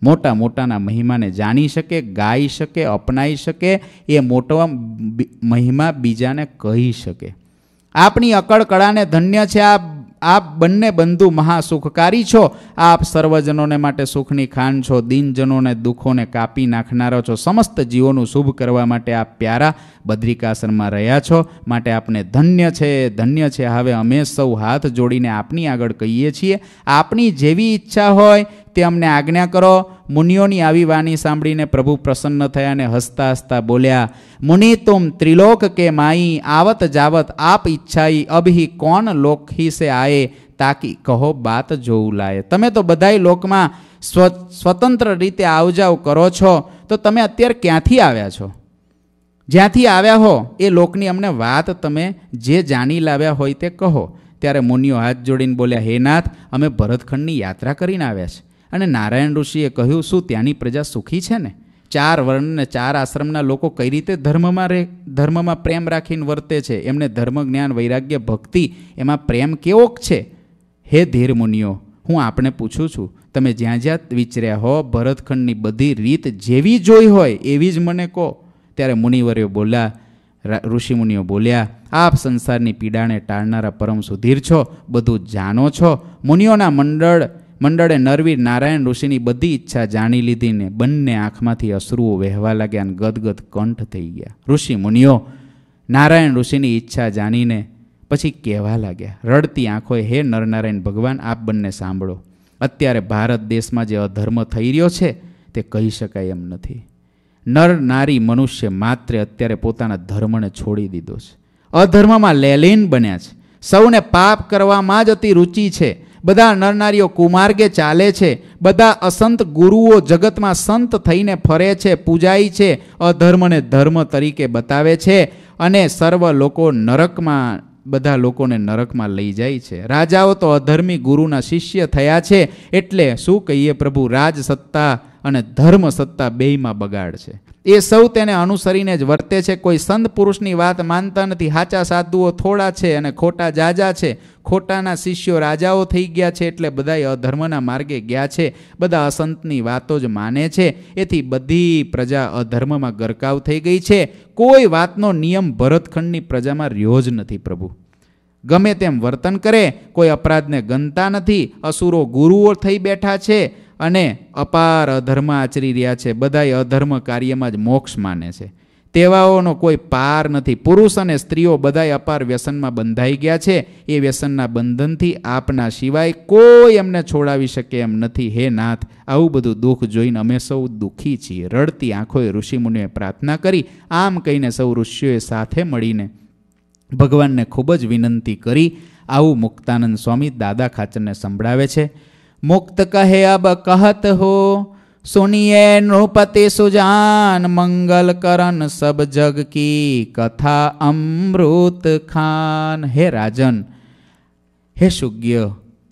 મોટા મોટાના મહિમાને જાણી શકે ગાઈ શકે અપનાવી શકે એ મોટો મહિમા બીજાને કહી શકે આપણી અકળ કળાને ધન્ય છે આ આપ બંને બંધુ મહાસુખકારી છો આપ સર્વજનોને માટે સુખની ખાન છો દિનજનોને દુઃખોને કાપી નાખનારો છો સમસ્ત જીવોનું શુભ કરવા માટે આપ પ્યારા બદ્રિકાસનમાં રહ્યા છો માટે આપને ધન્ય છે ધન્ય છે હવે અમે સૌ હાથ જોડીને આપની આગળ કહીએ છીએ આપની જેવી ઈચ્છા હોય તે અમને આજ્ઞા કરો મુનિઓની આવી વાણી સાંભળીને પ્રભુ પ્રસન્ન થયા અને હસતા હસતા બોલ્યા મુનિ તુમ ત્રિલોક કે માઈ આવત જાવત આપ ઈચ્છાઈ અભી કોણ લોક હિસે આયે તાકી કહો બાત જોવું લાયે તમે તો બધાય લોકમાં સ્વ સ્વતંત્ર રીતે આવજાવ કરો છો તો તમે અત્યારે ક્યાંથી આવ્યા છો જ્યાંથી આવ્યા હો એ લોકની અમને વાત તમે જે જાણી લાવ્યા હોય તે કહો ત્યારે મુનિઓ હાથ જોડીને બોલ્યા હે નાથ અમે ભરતખંડની યાત્રા કરીને આવ્યા છીએ અને નારાયણ ઋષિએ કહ્યું શું ત્યાંની પ્રજા સુખી છે ને ચાર વર્ણ ને ચાર આશ્રમના લોકો કઈ રીતે ધર્મમાં રહે ધર્મમાં પ્રેમ રાખીને વર્તે છે એમને ધર્મ જ્ઞાન વૈરાગ્ય ભક્તિ એમાં પ્રેમ કેવોક છે હે ધીર મુનિઓ હું આપણે પૂછું છું તમે જ્યાં જ્યાં વિચર્યા હો ભરતખંડની બધી રીત જેવી જોઈ હોય એવી જ મને કહો ત્યારે મુનિવર્યો બોલ્યા ઋષિમુનિઓ બોલ્યા આપ સંસારની પીડાને ટાળનારા પરમ સુધીર છો બધું જાણો છો મુનિઓના મંડળ મંડળે નરવીર નારાયણ ઋષિની બધી ઈચ્છા જાણી લીધીને બંને આંખમાંથી અશ્રુઓ વહેવા લાગ્યા અને ગદગદ કંઠ થઈ ગયા ઋષિ મુનિઓ નારાયણ ઋષિની ઈચ્છા જાણીને પછી કહેવા લાગ્યા રડતી આંખોએ હે નરનારાયણ ભગવાન આપ બંને સાંભળો અત્યારે ભારત દેશમાં જે અધર્મ થઈ રહ્યો છે તે કહી શકાય એમ નથી નર નારી મનુષ્ય માત્ર અત્યારે પોતાના ધર્મને છોડી દીધો છે અધર્મમાં લેલીન બન્યા છે સૌને પાપ કરવામાં જ અતિ રુચિ છે બધા નરનારીઓ કુમાર્ગે ચાલે છે બધા અસંત ગુરુઓ જગતમાં સંત થઈને ફરે છે પૂજાય છે અધર્મને ધર્મ તરીકે બતાવે છે અને સર્વ લોકો નરકમાં બધા લોકોને નરકમાં લઈ જાય છે રાજાઓ તો અધર્મી ગુરુના શિષ્ય થયા છે એટલે શું કહીએ પ્રભુ રાજસત્તા અને ધર્મ સત્તા બેયમાં બગાડ છે એ સૌ તેને અનુસરીને જ વર્તે છે કોઈ સંત પુરુષની વાત માનતા નથી સાચા સાધુઓ થોડા છે અને ખોટા જાજા છે ખોટાના શિષ્યો રાજાઓ થઈ ગયા છે એટલે બધાય અધર્મના માર્ગે ગયા છે બધા અસંતની વાતો જ માને છે એથી બધી પ્રજા અધર્મમાં ગરકાવ થઈ ગઈ છે કોઈ વાતનો નિયમ ભરતખંડની પ્રજામાં રહ્યો જ નથી પ્રભુ ગમે તેમ વર્તન કરે કોઈ અપરાધને ગણતા નથી અસુરો ગુરુઓ થઈ બેઠા છે અને અપાર અધર્મ આચરી રહ્યા છે બધાય અધર્મ કાર્યમાં જ મોક્ષ માને છે તેવાઓનો કોઈ પાર નથી પુરુષ અને સ્ત્રીઓ બધાય અપાર વ્યસનમાં બંધાઈ ગયા છે એ વ્યસનના બંધનથી આપના સિવાય કોઈ એમને છોડાવી શકે એમ નથી હે નાથ આવું બધું દુઃખ જોઈને અમે સૌ દુઃખી છીએ રડતી આંખોએ ઋષિમુનિએ પ્રાર્થના કરી આમ કહીને સૌ ઋષિઓએ સાથે મળીને ભગવાનને ખૂબ જ વિનંતી કરી આવું મુક્તાનંદ સ્વામી દાદા ખાચરને સંભળાવે છે મુક્ત કહે અબ કહત હો सुनिए नृपति સુજાન મંગલ करन સબ જગ કી કથા અમૃત ખાન હે રાજન હે સુજ્ઞ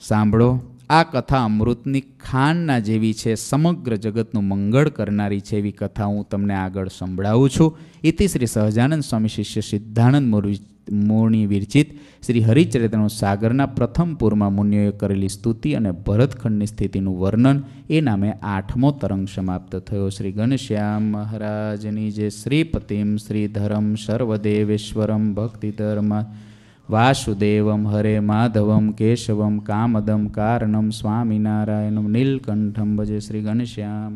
સાંભળો આ કથા અમૃતની ખાનના જેવી છે સમગ્ર જગતનું મંગળ કરનારી છે એવી કથા હું તમને આગળ સંભળાવું છું ઇતિ શ્રી સહજાનંદ સ્વામી શિષ્ય સિદ્ધાનંદ મુરવી મૂર્ણી વિરચિત શ્રી હરિચરિત્રનો સાગરના પ્રથમ પૂરમાં મુનિઓએ કરેલી સ્તુતિ અને ભરતખંડની સ્થિતિનું વર્ણન એ નામે આઠમો તરંગ સમાપ્ત થયો શ્રી ઘનશ્યામ મહારાજની જે શ્રીપતિમ શ્રીધરમ સર્વદેવેશ્વરમ ભક્તિધર્મા વાસુદેવમ હરે માધવમ કેશવમ કામદમ કારણમ સ્વામિનારાયણ નીલકંઠમ ભજે શ્રી ઘનશ્યામ